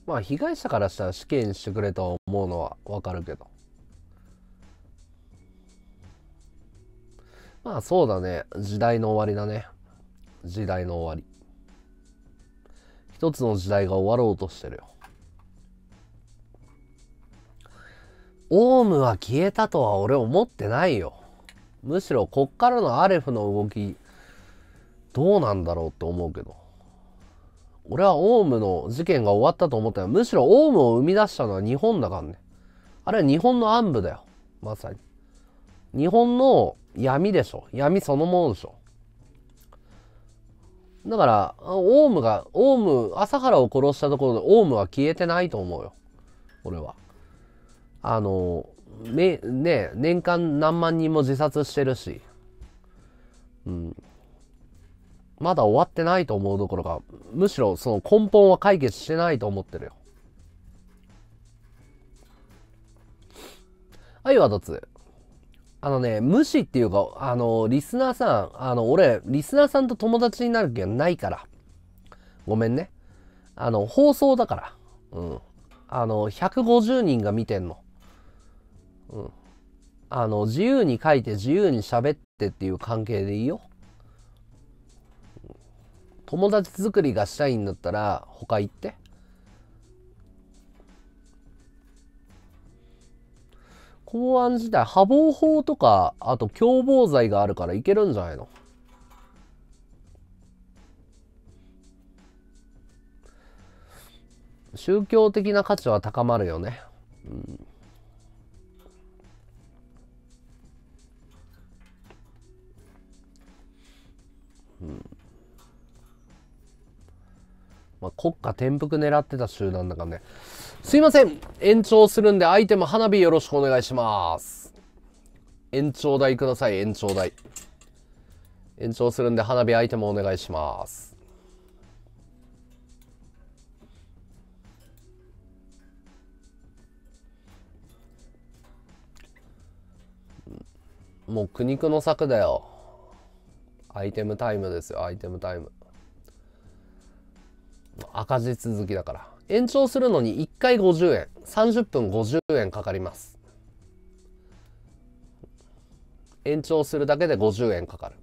まあ被害者からしたら死刑にしてくれと思うのはわかるけどまあそうだね時代の終わりだね時代の終わり一つの時代が終わろうとしてるよオウムは消えたとは俺思ってないよ。むしろこっからのアレフの動き、どうなんだろうって思うけど。俺はオウムの事件が終わったと思ったよ。むしろオウムを生み出したのは日本だからね。あれは日本の暗部だよ。まさに。日本の闇でしょ。闇そのものでしょ。だから、オウムが、オウム、朝原を殺したところでオウムは消えてないと思うよ。俺は。あの、ね、ね、年間何万人も自殺してるし、うん。まだ終わってないと思うどころか、むしろその根本は解決してないと思ってるよ。はい、ワトツ。あのね、無視っていうか、あの、リスナーさん、あの、俺、リスナーさんと友達になる気はないから。ごめんね。あの、放送だから。うん。あの、150人が見てんの。うん。あの、自由に書いて自由に喋ってっていう関係でいいよ。友達作りがしたいんだったら他行って。公安自体、破防法とか、あと共謀罪があるからいけるんじゃないの宗教的な価値は高まるよね。うんまあ、国家転覆狙ってた集団だからね。すいません延長するんでアイテム花火よろしくお願いします。延長代ください、延長代。延長するんで花火アイテムお願いします。もう苦肉の策だよ。アイテムタイムですよ、アイテムタイム。赤字続きだから延長するのに1回50円30分50円かかります延長するだけで50円かかる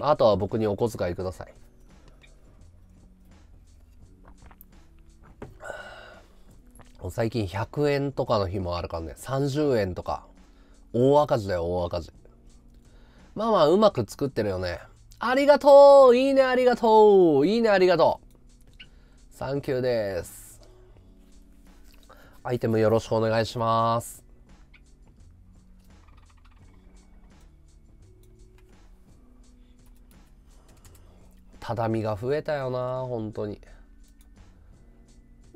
あとは僕にお小遣いください最近100円とかの日もあるからね30円とか大赤字だよ大赤字まあまあうまく作ってるよねありがとういいねありがとういいねありがとうサンキューです。アイテムよろしくお願いします。畳が増えたよな、本当に。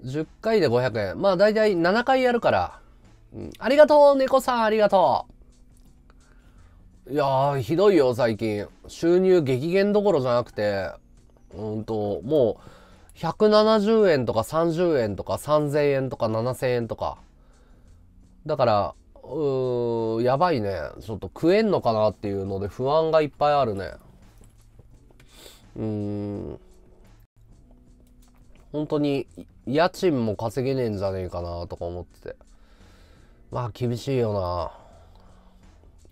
10回で500円。まあ、だいたい7回やるから。うん、ありがとう、猫さん、ありがとう。いやひどいよ、最近。収入激減どころじゃなくて、うんと、もう、170円とか30円とか3000円とか7000円とか。だから、うー、やばいね。ちょっと食えんのかなっていうので不安がいっぱいあるね。うーん。本当に家賃も稼げねえんじゃねえかなとか思ってて。まあ厳しいよな。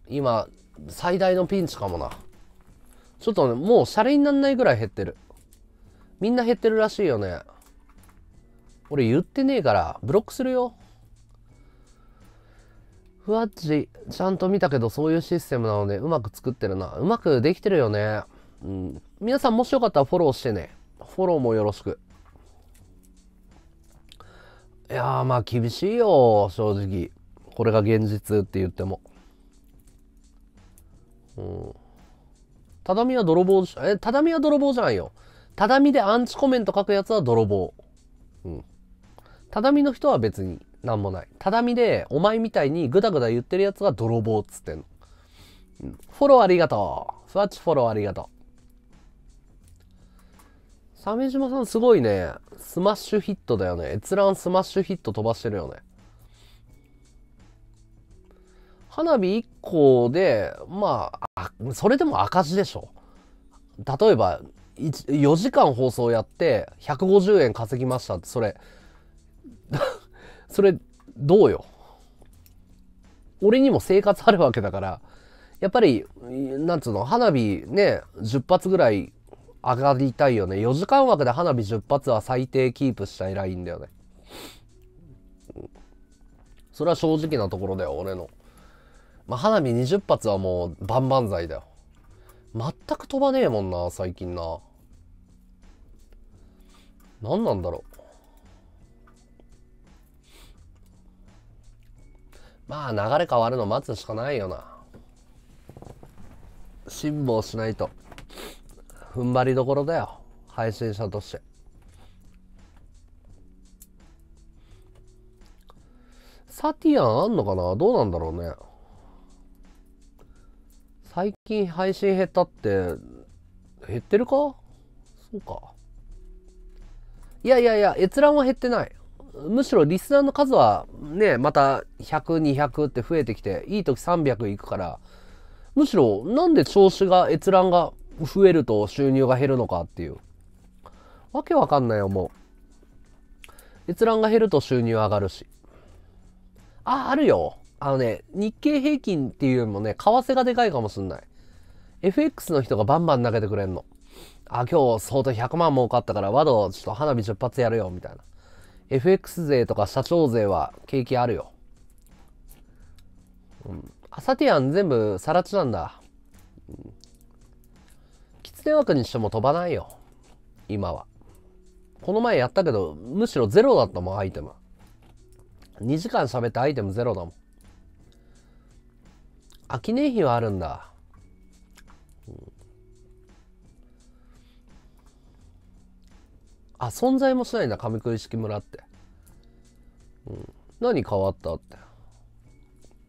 今、最大のピンチかもな。ちょっとね、もうシャレになんないぐらい減ってる。みんな減ってるらしいよね。俺言ってねえから、ブロックするよ。ふわっち、ちゃんと見たけど、そういうシステムなので、うまく作ってるな。うまくできてるよね。うん。皆さん、もしよかったらフォローしてね。フォローもよろしく。いやー、まあ、厳しいよ、正直。これが現実って言っても。うん。畳は泥棒じゃ、え、畳は泥棒じゃないよ。畳でアンチコメント書くやつは泥棒。うん。畳の人は別に何もない。畳でお前みたいにグダグダ言ってるやつは泥棒っつってんの。うん、フォローありがとう。ふわっちフォローありがとう。鮫島さんすごいね。スマッシュヒットだよね。閲覧スマッシュヒット飛ばしてるよね。花火1個で、まあ、あそれでも赤字でしょ。例えば、4時間放送やって150円稼ぎましたってそれ それどうよ俺にも生活あるわけだからやっぱりなんつうの花火ね10発ぐらい上がりたいよね4時間枠で花火10発は最低キープしたいラインだよねそれは正直なところだよ俺のまあ花火20発はもう万々歳だよ全く飛ばねえもんな、最近な。何なんだろう。まあ、流れ変わるの待つしかないよな。辛抱しないと。踏ん張りどころだよ。配信者として。サティアンあんのかなどうなんだろうね。最近配信減ったって減ってるかそうかいやいやいや閲覧は減ってないむしろリスナーの数はねまた100200って増えてきていい時300いくからむしろなんで調子が閲覧が増えると収入が減るのかっていうわけわかんないよもう閲覧が減ると収入上がるしああるよあのね、日経平均っていうよりもね、為替がでかいかもしんない。FX の人がバンバン投げてくれんの。あ、今日相当100万儲かったから、ワド、ちょっと花火10発やるよ、みたいな。FX 税とか社長税は景気あるよ。うん。アサティアン全部さら地なんだ。うん。きつね枠にしても飛ばないよ。今は。この前やったけど、むしろゼロだったもん、アイテム。2時間喋ってアイテムゼロだもん。記念碑はあるんだ、あ存在もしないんだ上栗式村って、うん、何変わったって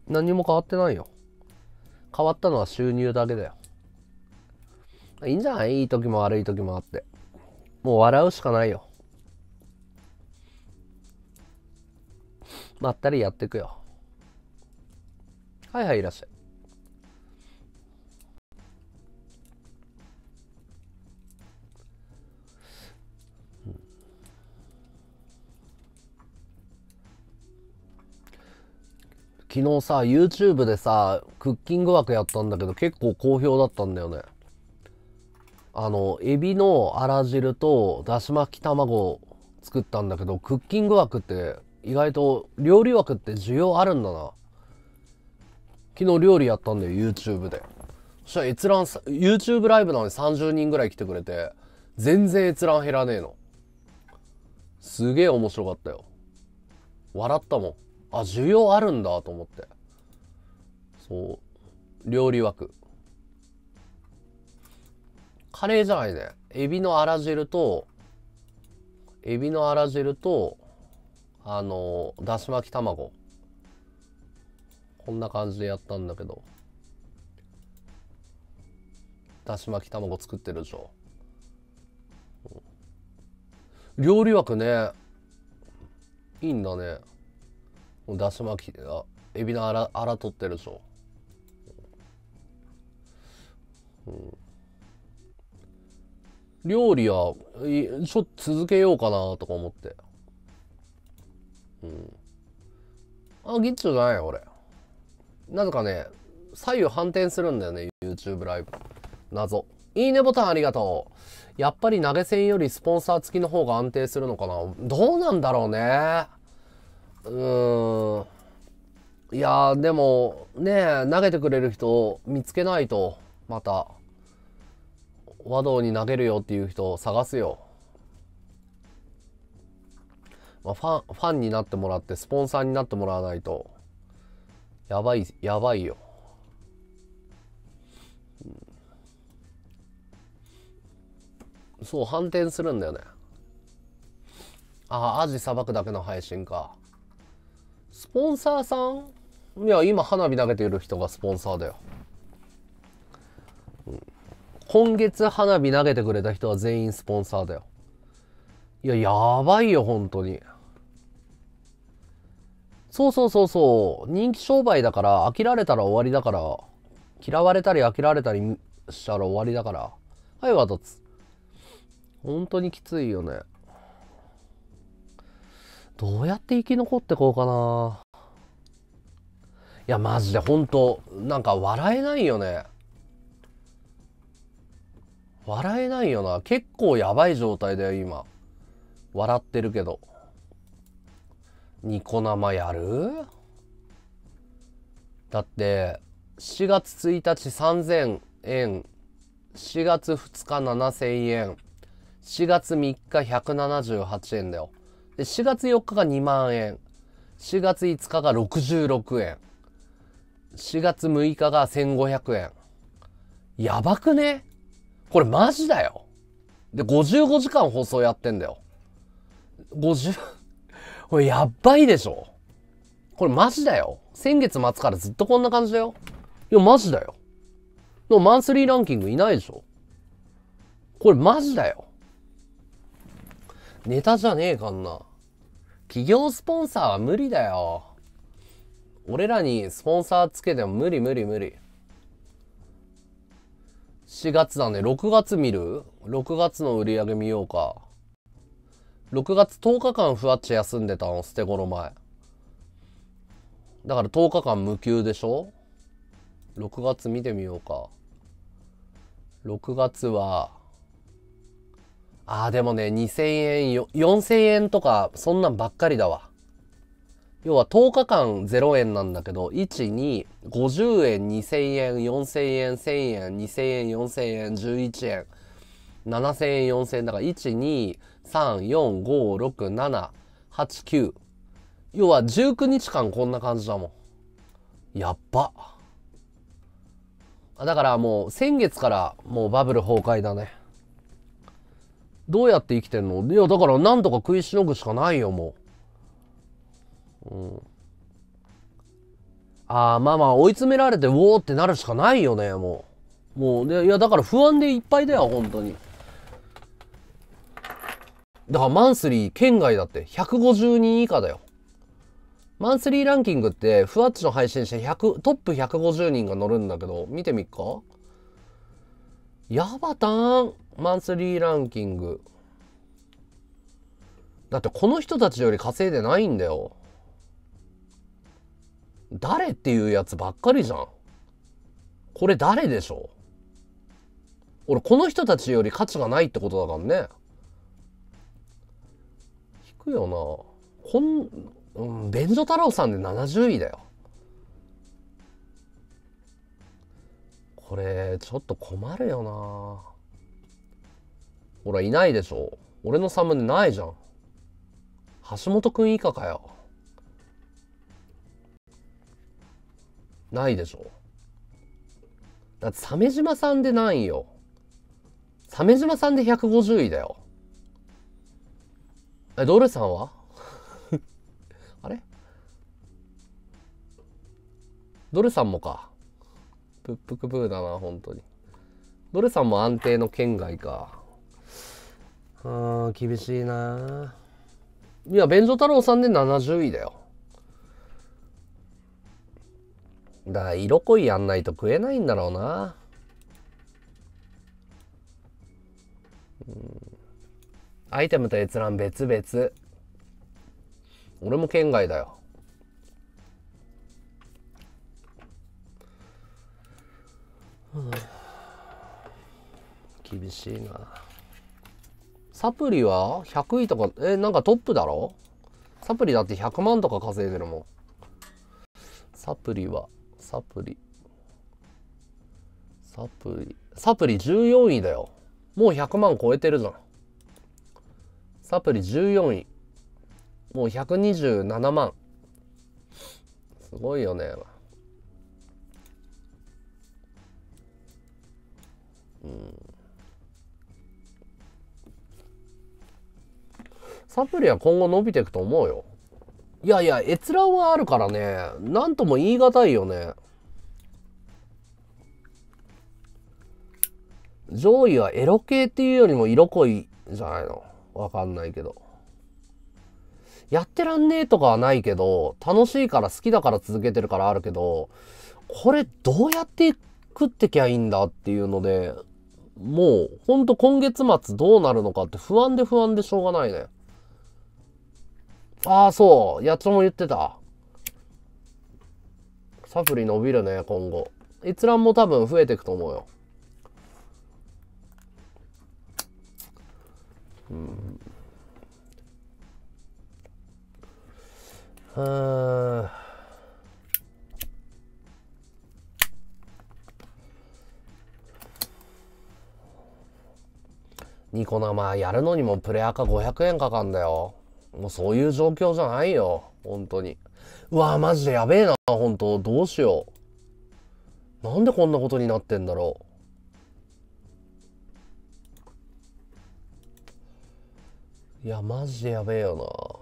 何も変わってないよ変わったのは収入だけだよいいんじゃないいい時も悪い時もあってもう笑うしかないよまったりやってくよはいはいいらっしゃい昨日さ、YouTube でさ、クッキング枠やったんだけど、結構好評だったんだよね。あの、エビのあら汁と、だし巻き卵作ったんだけど、クッキング枠って、意外と、料理枠って需要あるんだな。昨日料理やったんだよ、YouTube で。そしたら閲覧、YouTube ライブなのに30人ぐらい来てくれて、全然閲覧減らねえの。すげえ面白かったよ。笑ったもん。あ需要あるんだと思ってそう料理枠カレーじゃないねエビのあら汁とエビのあら汁とあのだし巻き卵こんな感じでやったんだけどだし巻き卵作ってるでしょ料理枠ねいいんだねだし巻きあエビのあらあら取ってるでしょ、うん、料理はちょっと続けようかなとか思ってうんあギッチョじゃないよ俺なぜかね左右反転するんだよね YouTube ライブ謎いいねボタンありがとうやっぱり投げ銭よりスポンサー付きの方が安定するのかなどうなんだろうねうんいやでもね投げてくれる人を見つけないとまた和道に投げるよっていう人を探すよ、まあ、ファンファンになってもらってスポンサーになってもらわないとやばいやばいよそう反転するんだよねああアジさばくだけの配信かスポンサーさんいや、今花火投げてる人がスポンサーだよ。今月花火投げてくれた人は全員スポンサーだよ。いや、やばいよ、本当に。そうそうそうそう。人気商売だから、飽きられたら終わりだから、嫌われたり飽きられたりしたら終わりだから。はい、わたつ。本当にきついよね。どうやって生き残ってこうかな。いや、マジで本当なんか笑えないよね。笑えないよな。結構やばい状態だよ、今。笑ってるけど。ニコ生やるだって、4月1日3000円、4月2日7000円、4月3日178円だよ。で、4月4日が2万円。4月5日が66円。4月6日が1500円。やばくねこれマジだよ。で、55時間放送やってんだよ。50 これやばいでしょ。これマジだよ。先月末からずっとこんな感じだよ。いや、マジだよ。のマンスリーランキングいないでしょ。これマジだよ。ネタじゃねえかんな。企業スポンサーは無理だよ。俺らにスポンサーつけても無理無理無理。4月なんで6月見る ?6 月の売り上げ見ようか。6月10日間ふわっち休んでたの、捨て頃前。だから10日間無休でしょ ?6 月見てみようか。6月は、ああ、でもね、2000円4000円とか、そんなんばっかりだわ。要は10日間0円なんだけど、1、2、50円、2000円、4000円、1000円、2000円、4000円、11円、7000円、4000円。だから、1、2、3、4、5、6、7、8、9。要は19日間こんな感じだもん。やっぱ。だからもう先月からもうバブル崩壊だね。どうやって生きてんのいや、だからなんとか食いしのぐしかないよ、もう。うん。ああ、まあまあ、追い詰められて、ウォーってなるしかないよね、もう。もう、いや、だから不安でいっぱいだよ、本当に。だからマンスリー、県外だって150人以下だよ。マンスリーランキングって、ふわっちの配信して100、トップ150人が乗るんだけど、見てみっかやばたんマンスリーランキングだってこの人たちより稼いでないんだよ誰っていうやつばっかりじゃんこれ誰でしょう俺この人たちより価値がないってことだからね引くよなこん、うん、便所太郎さんで70位だよこれちょっと困るよなほらいないでしょ俺のサムネないじゃん橋本くん以下かよないでしょだって鮫島さんでないよ鮫島さんで150位だよえドルさんは あれドルさんもかプップクブーだな、本当に。ドルさんも安定の圏外か。ああ、厳しいな。いや、便所太郎さんで70位だよ。だから、色いやんないと食えないんだろうな。うん、アイテムと閲覧別々。俺も圏外だよ。厳しいなサプリは100位とかえなんかトップだろサプリだって100万とか稼いでるもんサプリはサプリサプリサプリ14位だよもう100万超えてるじゃんサプリ14位もう127万すごいよねサプリは今後伸びていくと思うよいやいや閲覧はあるからね何とも言い難いよね上位はエロ系っていうよりも色濃いじゃないのわかんないけどやってらんねえとかはないけど楽しいから好きだから続けてるからあるけどこれどうやって食ってきゃいいんだっていうのでもう、ほんと今月末どうなるのかって不安で不安でしょうがないね。ああ、そう。やつも言ってた。サプリ伸びるね、今後。閲覧も多分増えていくと思うよ。うん。うん。ニコ生やるのにもプレアカ500円かかんだよ。もうそういう状況じゃないよ。本当に。うわマジでやべえな、本当どうしよう。なんでこんなことになってんだろう。いや、マジでやべえよ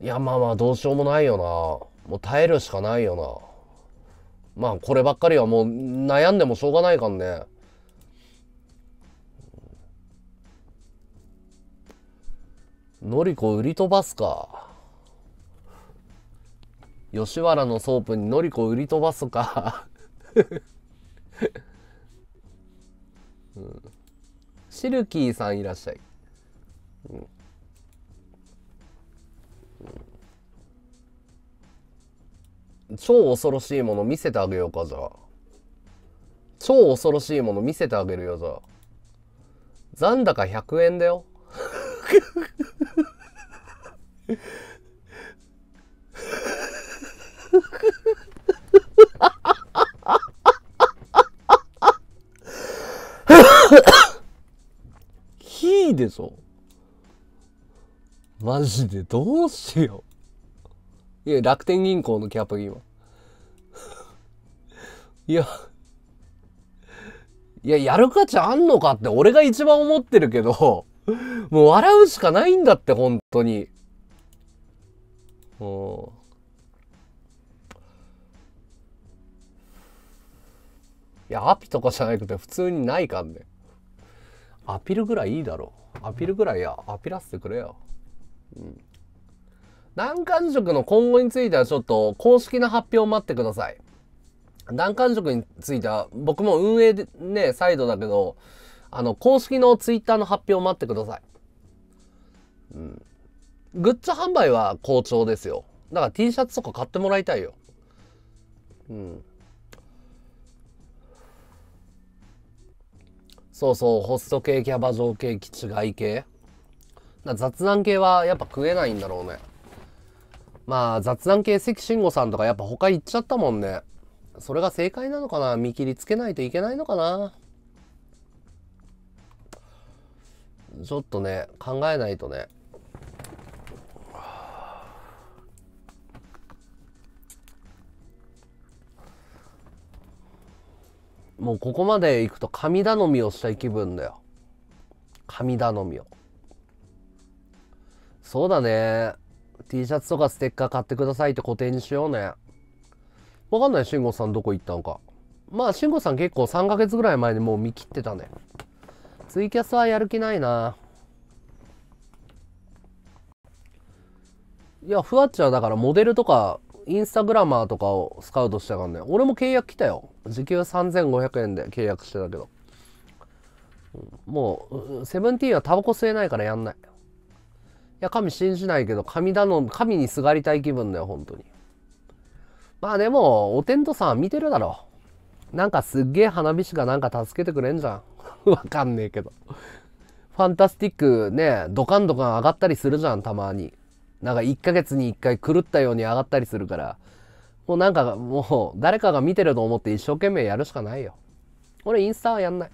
な。いや、まあまあ、どうしようもないよな。もう耐えるしかないよな。まあこればっかりはもう悩んでもしょうがないかんね。のりこ売り飛ばすか。吉原のソープにのりこ売り飛ばすかうん。シルキーさんいらっしゃい。うん超恐ろしいもの見せてあげようか、じゃあ。超恐ろしいもの見せてあげるよ、じゃあ。残高100円だよ。ひーでしょマジでどうしよう。いや、楽天銀行のキャパギーは。いや、いや、やる価値あんのかって俺が一番思ってるけど、もう笑うしかないんだって、本当に。うん。いや、アピとかじゃなくて普通にないかんね。アピルぐらいいいだろう。アピルぐらいや、アピらせてくれよ。うん。難関塾の今後についてはちょっと公式な発表を待ってください。難関塾については僕も運営でね、サイドだけど、あの、公式のツイッターの発表を待ってください。うん。グッズ販売は好調ですよ。だから T シャツとか買ってもらいたいよ。うん。そうそう、ホスト系、キャバ嬢系、キ、違い系。雑談系はやっぱ食えないんだろうね。まあ雑談系関慎吾さんとかやっぱ他行っちゃったもんね。それが正解なのかな見切りつけないといけないのかなちょっとね、考えないとね。もうここまで行くと神頼みをしたい気分だよ。神頼みを。そうだね。T シャツとかステッカー買ってくださいって固定にしようね。わかんない、慎吾さんどこ行ったのか。まあ、慎吾さん結構3ヶ月ぐらい前にもう見切ってたね。ツイキャスはやる気ないな。いや、ふわっちはだからモデルとか、インスタグラマーとかをスカウトしたからね。俺も契約来たよ。時給3500円で契約してたけど。もう、セブンティーンはタバコ吸えないからやんない。や、神信じないけど、神頼む、神にすがりたい気分だよ、本当に。まあでも、お天道さんは見てるだろう。なんかすっげえ花火師がなんか助けてくれんじゃん。わかんねえけど。ファンタスティックね、ドカンドカン上がったりするじゃん、たまに。なんか1ヶ月に1回狂ったように上がったりするから。もうなんか、もう誰かが見てると思って一生懸命やるしかないよ。俺インスタはやんない。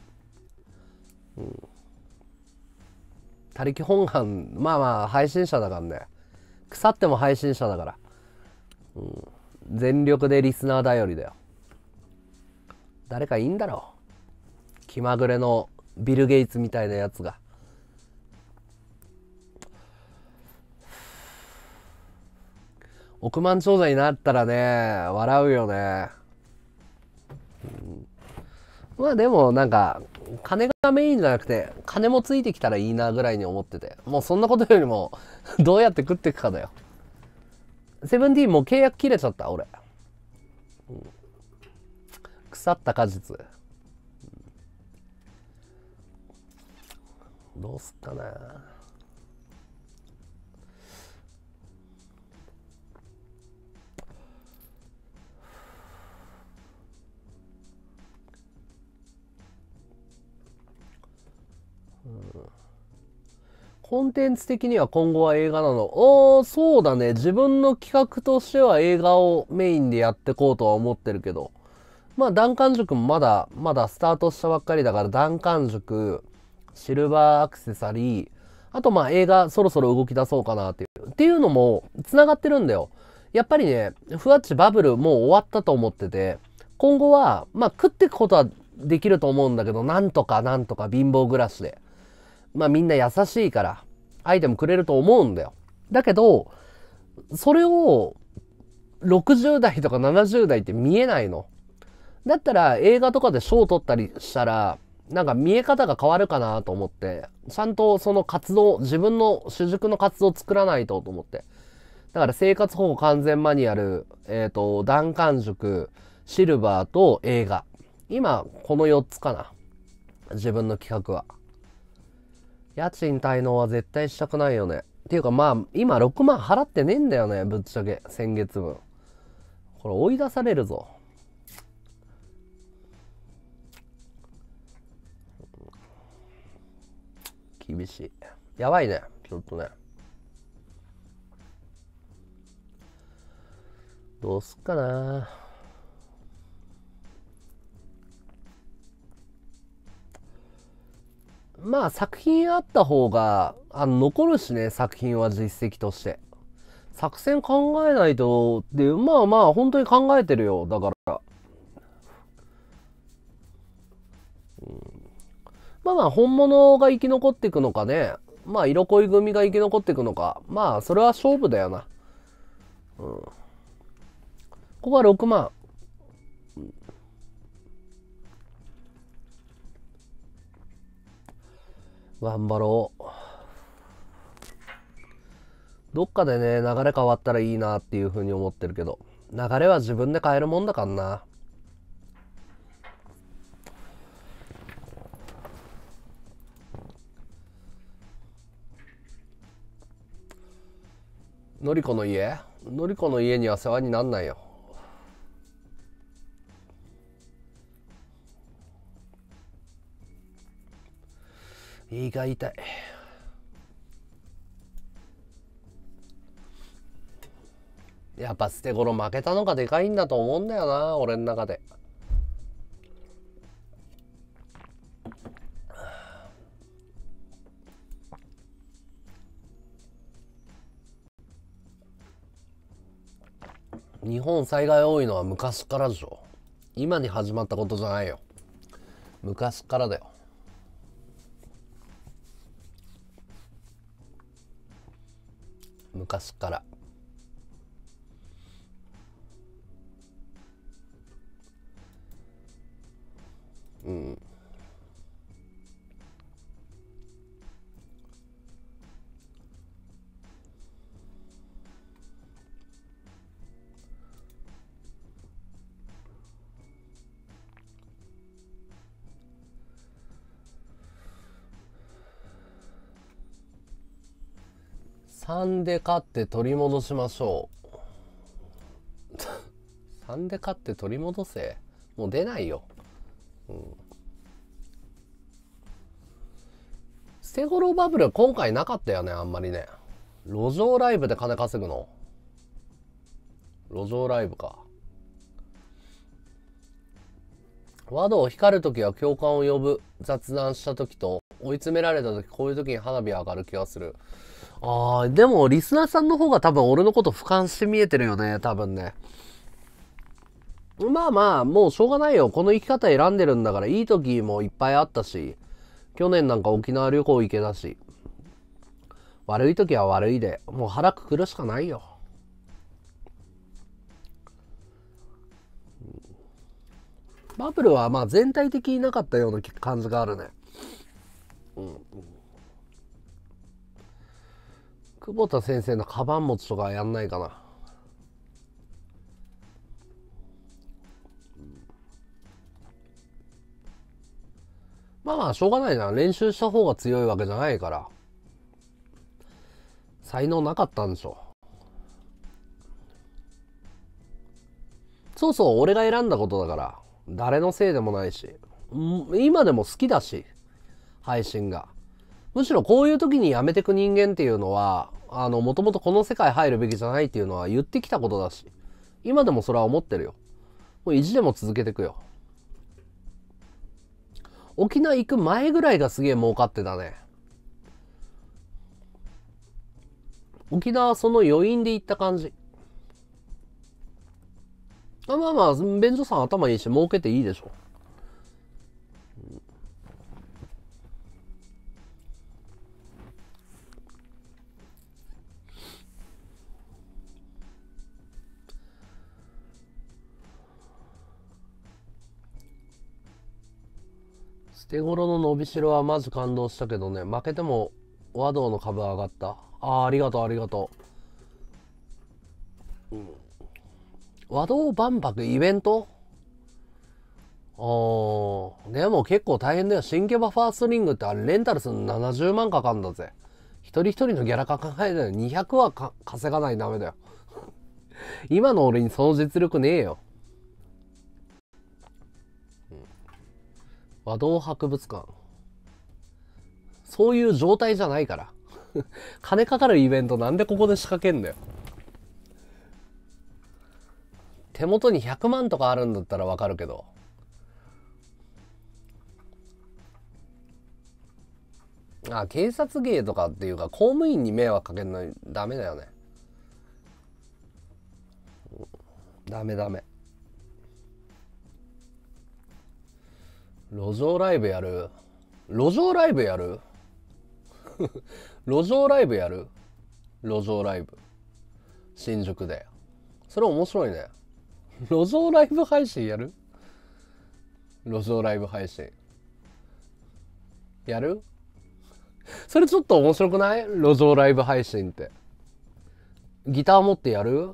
うん。他力本願、まあまあ、配信者だからね。腐っても配信者だから。うん。全力でリスナー頼りだよ。誰かいいんだろう。気まぐれのビル・ゲイツみたいなやつが。億万長者になったらね、笑うよね。まあでもなんか、金がメインじゃなくて、金もついてきたらいいなぐらいに思ってて。もうそんなことよりも どうやって食っていくかだよ。セブンティーンもう契約切れちゃった、俺。うん、腐った果実。どうすっかなうんコンテンツ的には今後は映画なの。おー、そうだね。自分の企画としては映画をメインでやってこうとは思ってるけど。まあ、弾丸塾もまだ、まだスタートしたばっかりだから、弾丸塾、シルバーアクセサリー、あとまあ映画そろそろ動き出そうかなっていう。っていうのも、繋がってるんだよ。やっぱりね、ふわっちバブルもう終わったと思ってて、今後は、まあ食っていくことはできると思うんだけど、なんとかなんとか貧乏暮らしで。まあみんな優しいから、アイテムくれると思うんだよ。だけど、それを60代とか70代って見えないの。だったら映画とかで賞取ったりしたら、なんか見え方が変わるかなと思って、ちゃんとその活動、自分の主軸の活動を作らないとと思って。だから生活保護完全マニュアル、えっ、ー、と、弾丸塾、シルバーと映画。今、この4つかな。自分の企画は。家賃滞納は絶対したくないよね。っていうかまあ、今6万払ってねえんだよね、ぶっちゃけ。先月分。これ追い出されるぞ。厳しい。やばいね、ちょっとね。どうすっかなまあ作品あった方が、あの、残るしね、作品は実績として。作戦考えないと、って。まあまあ、本当に考えてるよ。だから。うん、まあまあ、本物が生き残っていくのかね。まあ、色恋組が生き残っていくのか。まあ、それは勝負だよな。うん。ここは6万。頑張ろう。どっかでね、流れ変わったらいいなっていうふうに思ってるけど、流れは自分で変えるもんだからな。のりこの家のりこの家には世話になんないよ。胃が痛いやっぱ捨て頃負けたのがでかいんだと思うんだよな俺の中で日本災害多いのは昔からでしょ今に始まったことじゃないよ昔からだよ昔から3で勝って取り戻しましょう3で勝って取り戻せもう出ないよ、うん、ステゴロバブル今回なかったよねあんまりね路上ライブで金稼ぐの路上ライブかードを光る時は共感を呼ぶ雑談した時と追い詰められた時こういう時に花火上がる気がするああ、でも、リスナーさんの方が多分俺のこと俯瞰して見えてるよね、多分ね。まあまあ、もうしょうがないよ。この生き方選んでるんだから、いい時もいっぱいあったし、去年なんか沖縄旅行行けたし、悪い時は悪いで、もう腹くくるしかないよ。バブルはまあ全体的になかったような感じがあるね。うん。久保田先生のカバン持ちとかやんないかなまあまあしょうがないな練習した方が強いわけじゃないから才能なかったんでしょそうそう俺が選んだことだから誰のせいでもないし今でも好きだし配信がむしろこういう時にやめてく人間っていうのはあの、もともとこの世界入るべきじゃないっていうのは言ってきたことだし、今でもそれは思ってるよ。もう意地でも続けてくよ。沖縄行く前ぐらいがすげえ儲かってたね。沖縄その余韻で行った感じ。あまあまあ、便所さん頭いいし儲けていいでしょ。手頃の伸びしろはまず感動したけどね、負けても和道の株上がった。ああ、ありがとう、ありがとう。うん、和道万博イベントあーでも結構大変だよ。新キバファーストリングってあれレンタルするの70万かかんだぜ。一人一人のギャラか考えないよ。200は稼がないダメだよ。今の俺にその実力ねえよ。和道博物館。そういう状態じゃないから。金かかるイベントなんでここで仕掛けんだよ。手元に100万とかあるんだったらわかるけど。あ、警察芸とかっていうか、公務員に迷惑かけるのダメだよね。ダメダメ。路上ライブやる。路上ライブやる路上ライブやる路上ライブ。新宿で。それ面白いね。路上ライブ配信やる路上ライブ配信。やるそれちょっと面白くない路上ライブ配信って。ギター持ってやる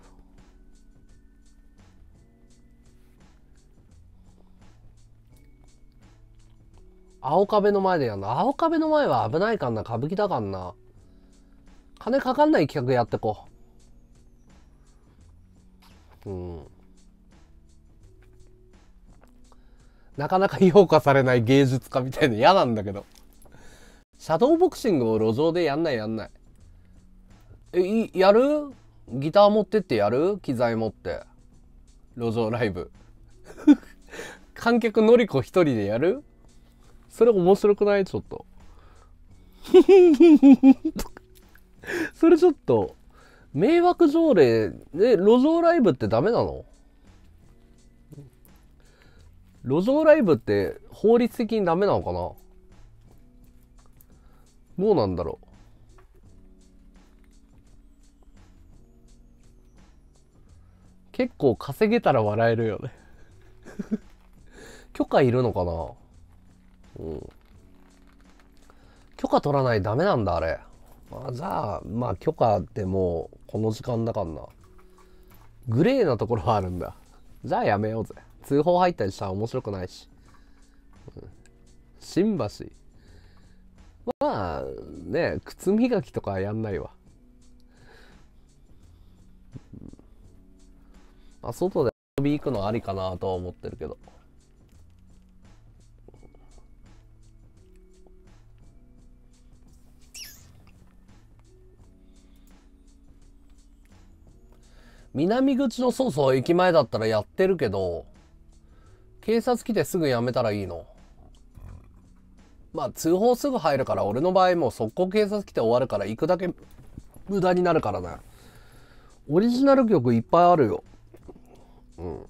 青壁の前でやんの。青壁の前は危ないかんな。歌舞伎だかんな。金かかんない企画やってこう。うん。なかなか評価されない芸術家みたいな嫌なんだけど。シャドーボクシングを路上でやんないやんない。え、やるギター持ってってやる機材持って。路上ライブ。観客のりこ一人でやるそれ面白くないちょっと。それちょっと、迷惑条例、え、路上ライブってダメなの路上ライブって法律的にダメなのかなどうなんだろう結構稼げたら笑えるよね 許可いるのかなうん許可取らないダメなんだあれ、まあ、じゃあまあ許可でもこの時間だからなグレーなところはあるんだじゃあやめようぜ通報入ったりしたら面白くないし、うん、新橋まあね靴磨きとかやんないわ、まあ、外で遊び行くのありかなとは思ってるけど南口の捜査は駅前だったらやってるけど、警察来てすぐやめたらいいの。まあ通報すぐ入るから、俺の場合もう速攻警察来て終わるから行くだけ無駄になるからな。オリジナル曲いっぱいあるよ。うん。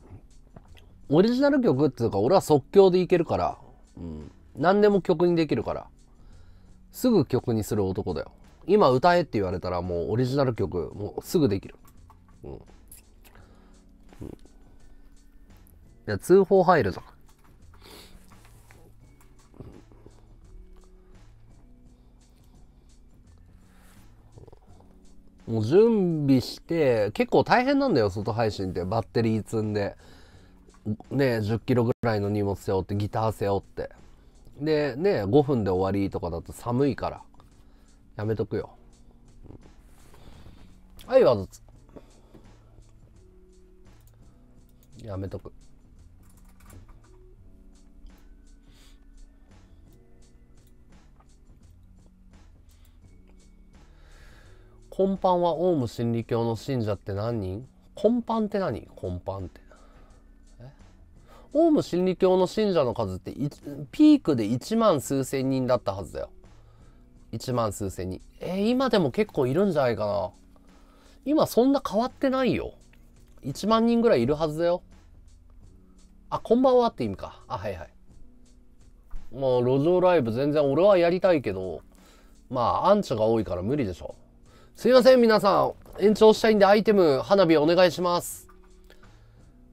オリジナル曲っていうか俺は即興でいけるから、うん。何でも曲にできるから。すぐ曲にする男だよ。今歌えって言われたらもうオリジナル曲もうすぐできる。うん。うん、いや、通報入るぞ。ん。もう準備して結構大変なんだよ外配信ってバッテリー積んでね1 0キロぐらいの荷物背負ってギター背負ってでね5分で終わりとかだと寒いからやめとくよはいわざつやめとく根本はオウム真理教の信者って何人根本って何根本ってオウム真理教の信者の数ってピークで1万数千人だったはずだよ1万数千人えー、今でも結構いるんじゃないかな今そんな変わってないよ1万人ぐらいいるはずだよあ、こんばんはって意味か。あ、はいはい。もう路上ライブ全然俺はやりたいけど、まあ、アンチが多いから無理でしょ。すいません、皆さん。延長したいんでアイテム、花火お願いします。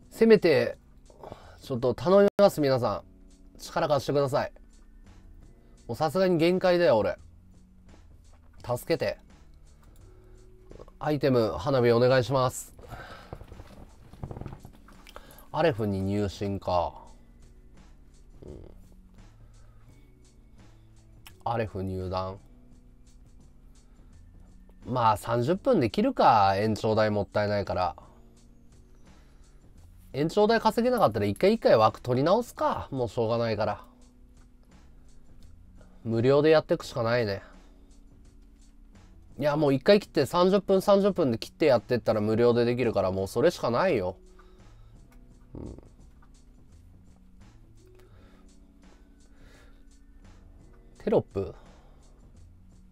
せめて、ちょっと頼みます、皆さん。力貸してください。もうさすがに限界だよ、俺。助けて。アイテム、花火お願いします。アレフに入信か、うん、アレフ入団まあ30分で切るか延長代もったいないから延長代稼げなかったら一回一回枠取り直すかもうしょうがないから無料でやっていくしかないねいやもう一回切って30分30分で切ってやってったら無料でできるからもうそれしかないようん、テロップ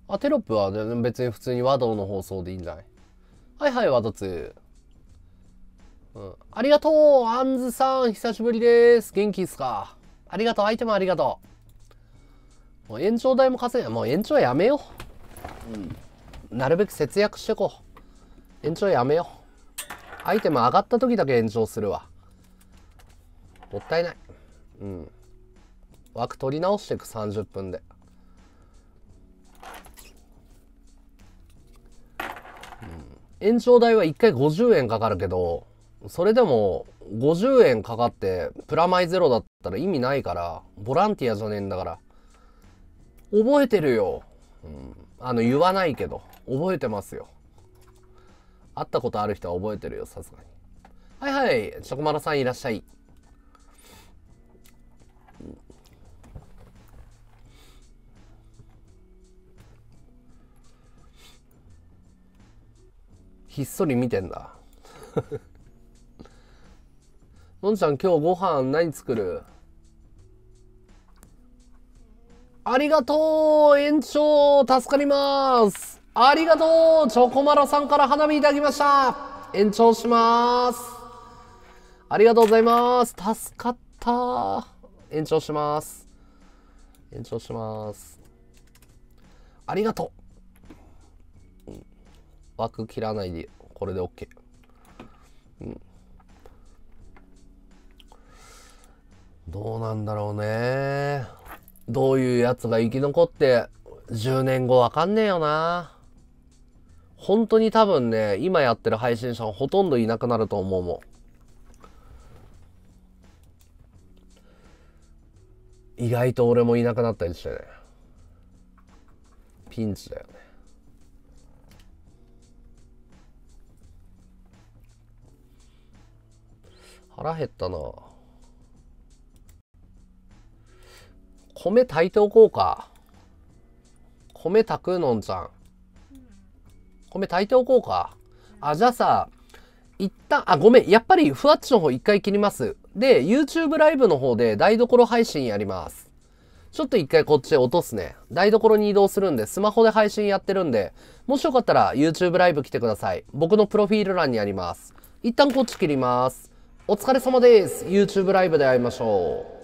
あ、テロップは別に普通にワドの放送でいいんじゃないはいはい、ワド2。うん。ありがとうアンズさん久しぶりです。元気っすかありがとうアイテムありがとう。もう延長代も稼いもう延長やめよう。うん。なるべく節約していこう。延長やめよう。アイテム上がった時だけ延長するわ。もったいないうん枠取り直していく30分で延長代は1回50円かかるけどそれでも50円かかってプラマイゼロだったら意味ないからボランティアじゃねえんだから覚えてるよ、うん、あの言わないけど覚えてますよ会ったことある人は覚えてるよさすがにはいはいチョコマラさんいらっしゃいひっそり見てんだのんちゃん今日ご飯何作るありがとう延長助かりますありがとうチョコマロさんから花火いただきました延長しますありがとうございます助かった延長します延長しますありがとう枠切らないで、これで OK。うん。どうなんだろうね。どういうやつが生き残って、10年後わかんねえよな。本当に多分ね、今やってる配信者はほとんどいなくなると思うもん。意外と俺もいなくなったりしてねピンチだよね腹減ったな米炊いておこうか米炊くのんちゃん米炊いておこうかあじゃあさ一旦あごめんやっぱりふわっちの方一回切りますで YouTube ライブの方で台所配信やりますちょっと一回こっち落とすね。台所に移動するんで、スマホで配信やってるんで、もしよかったら YouTube ライブ来てください。僕のプロフィール欄にあります。一旦こっち切ります。お疲れ様です YouTube ライブで会いましょう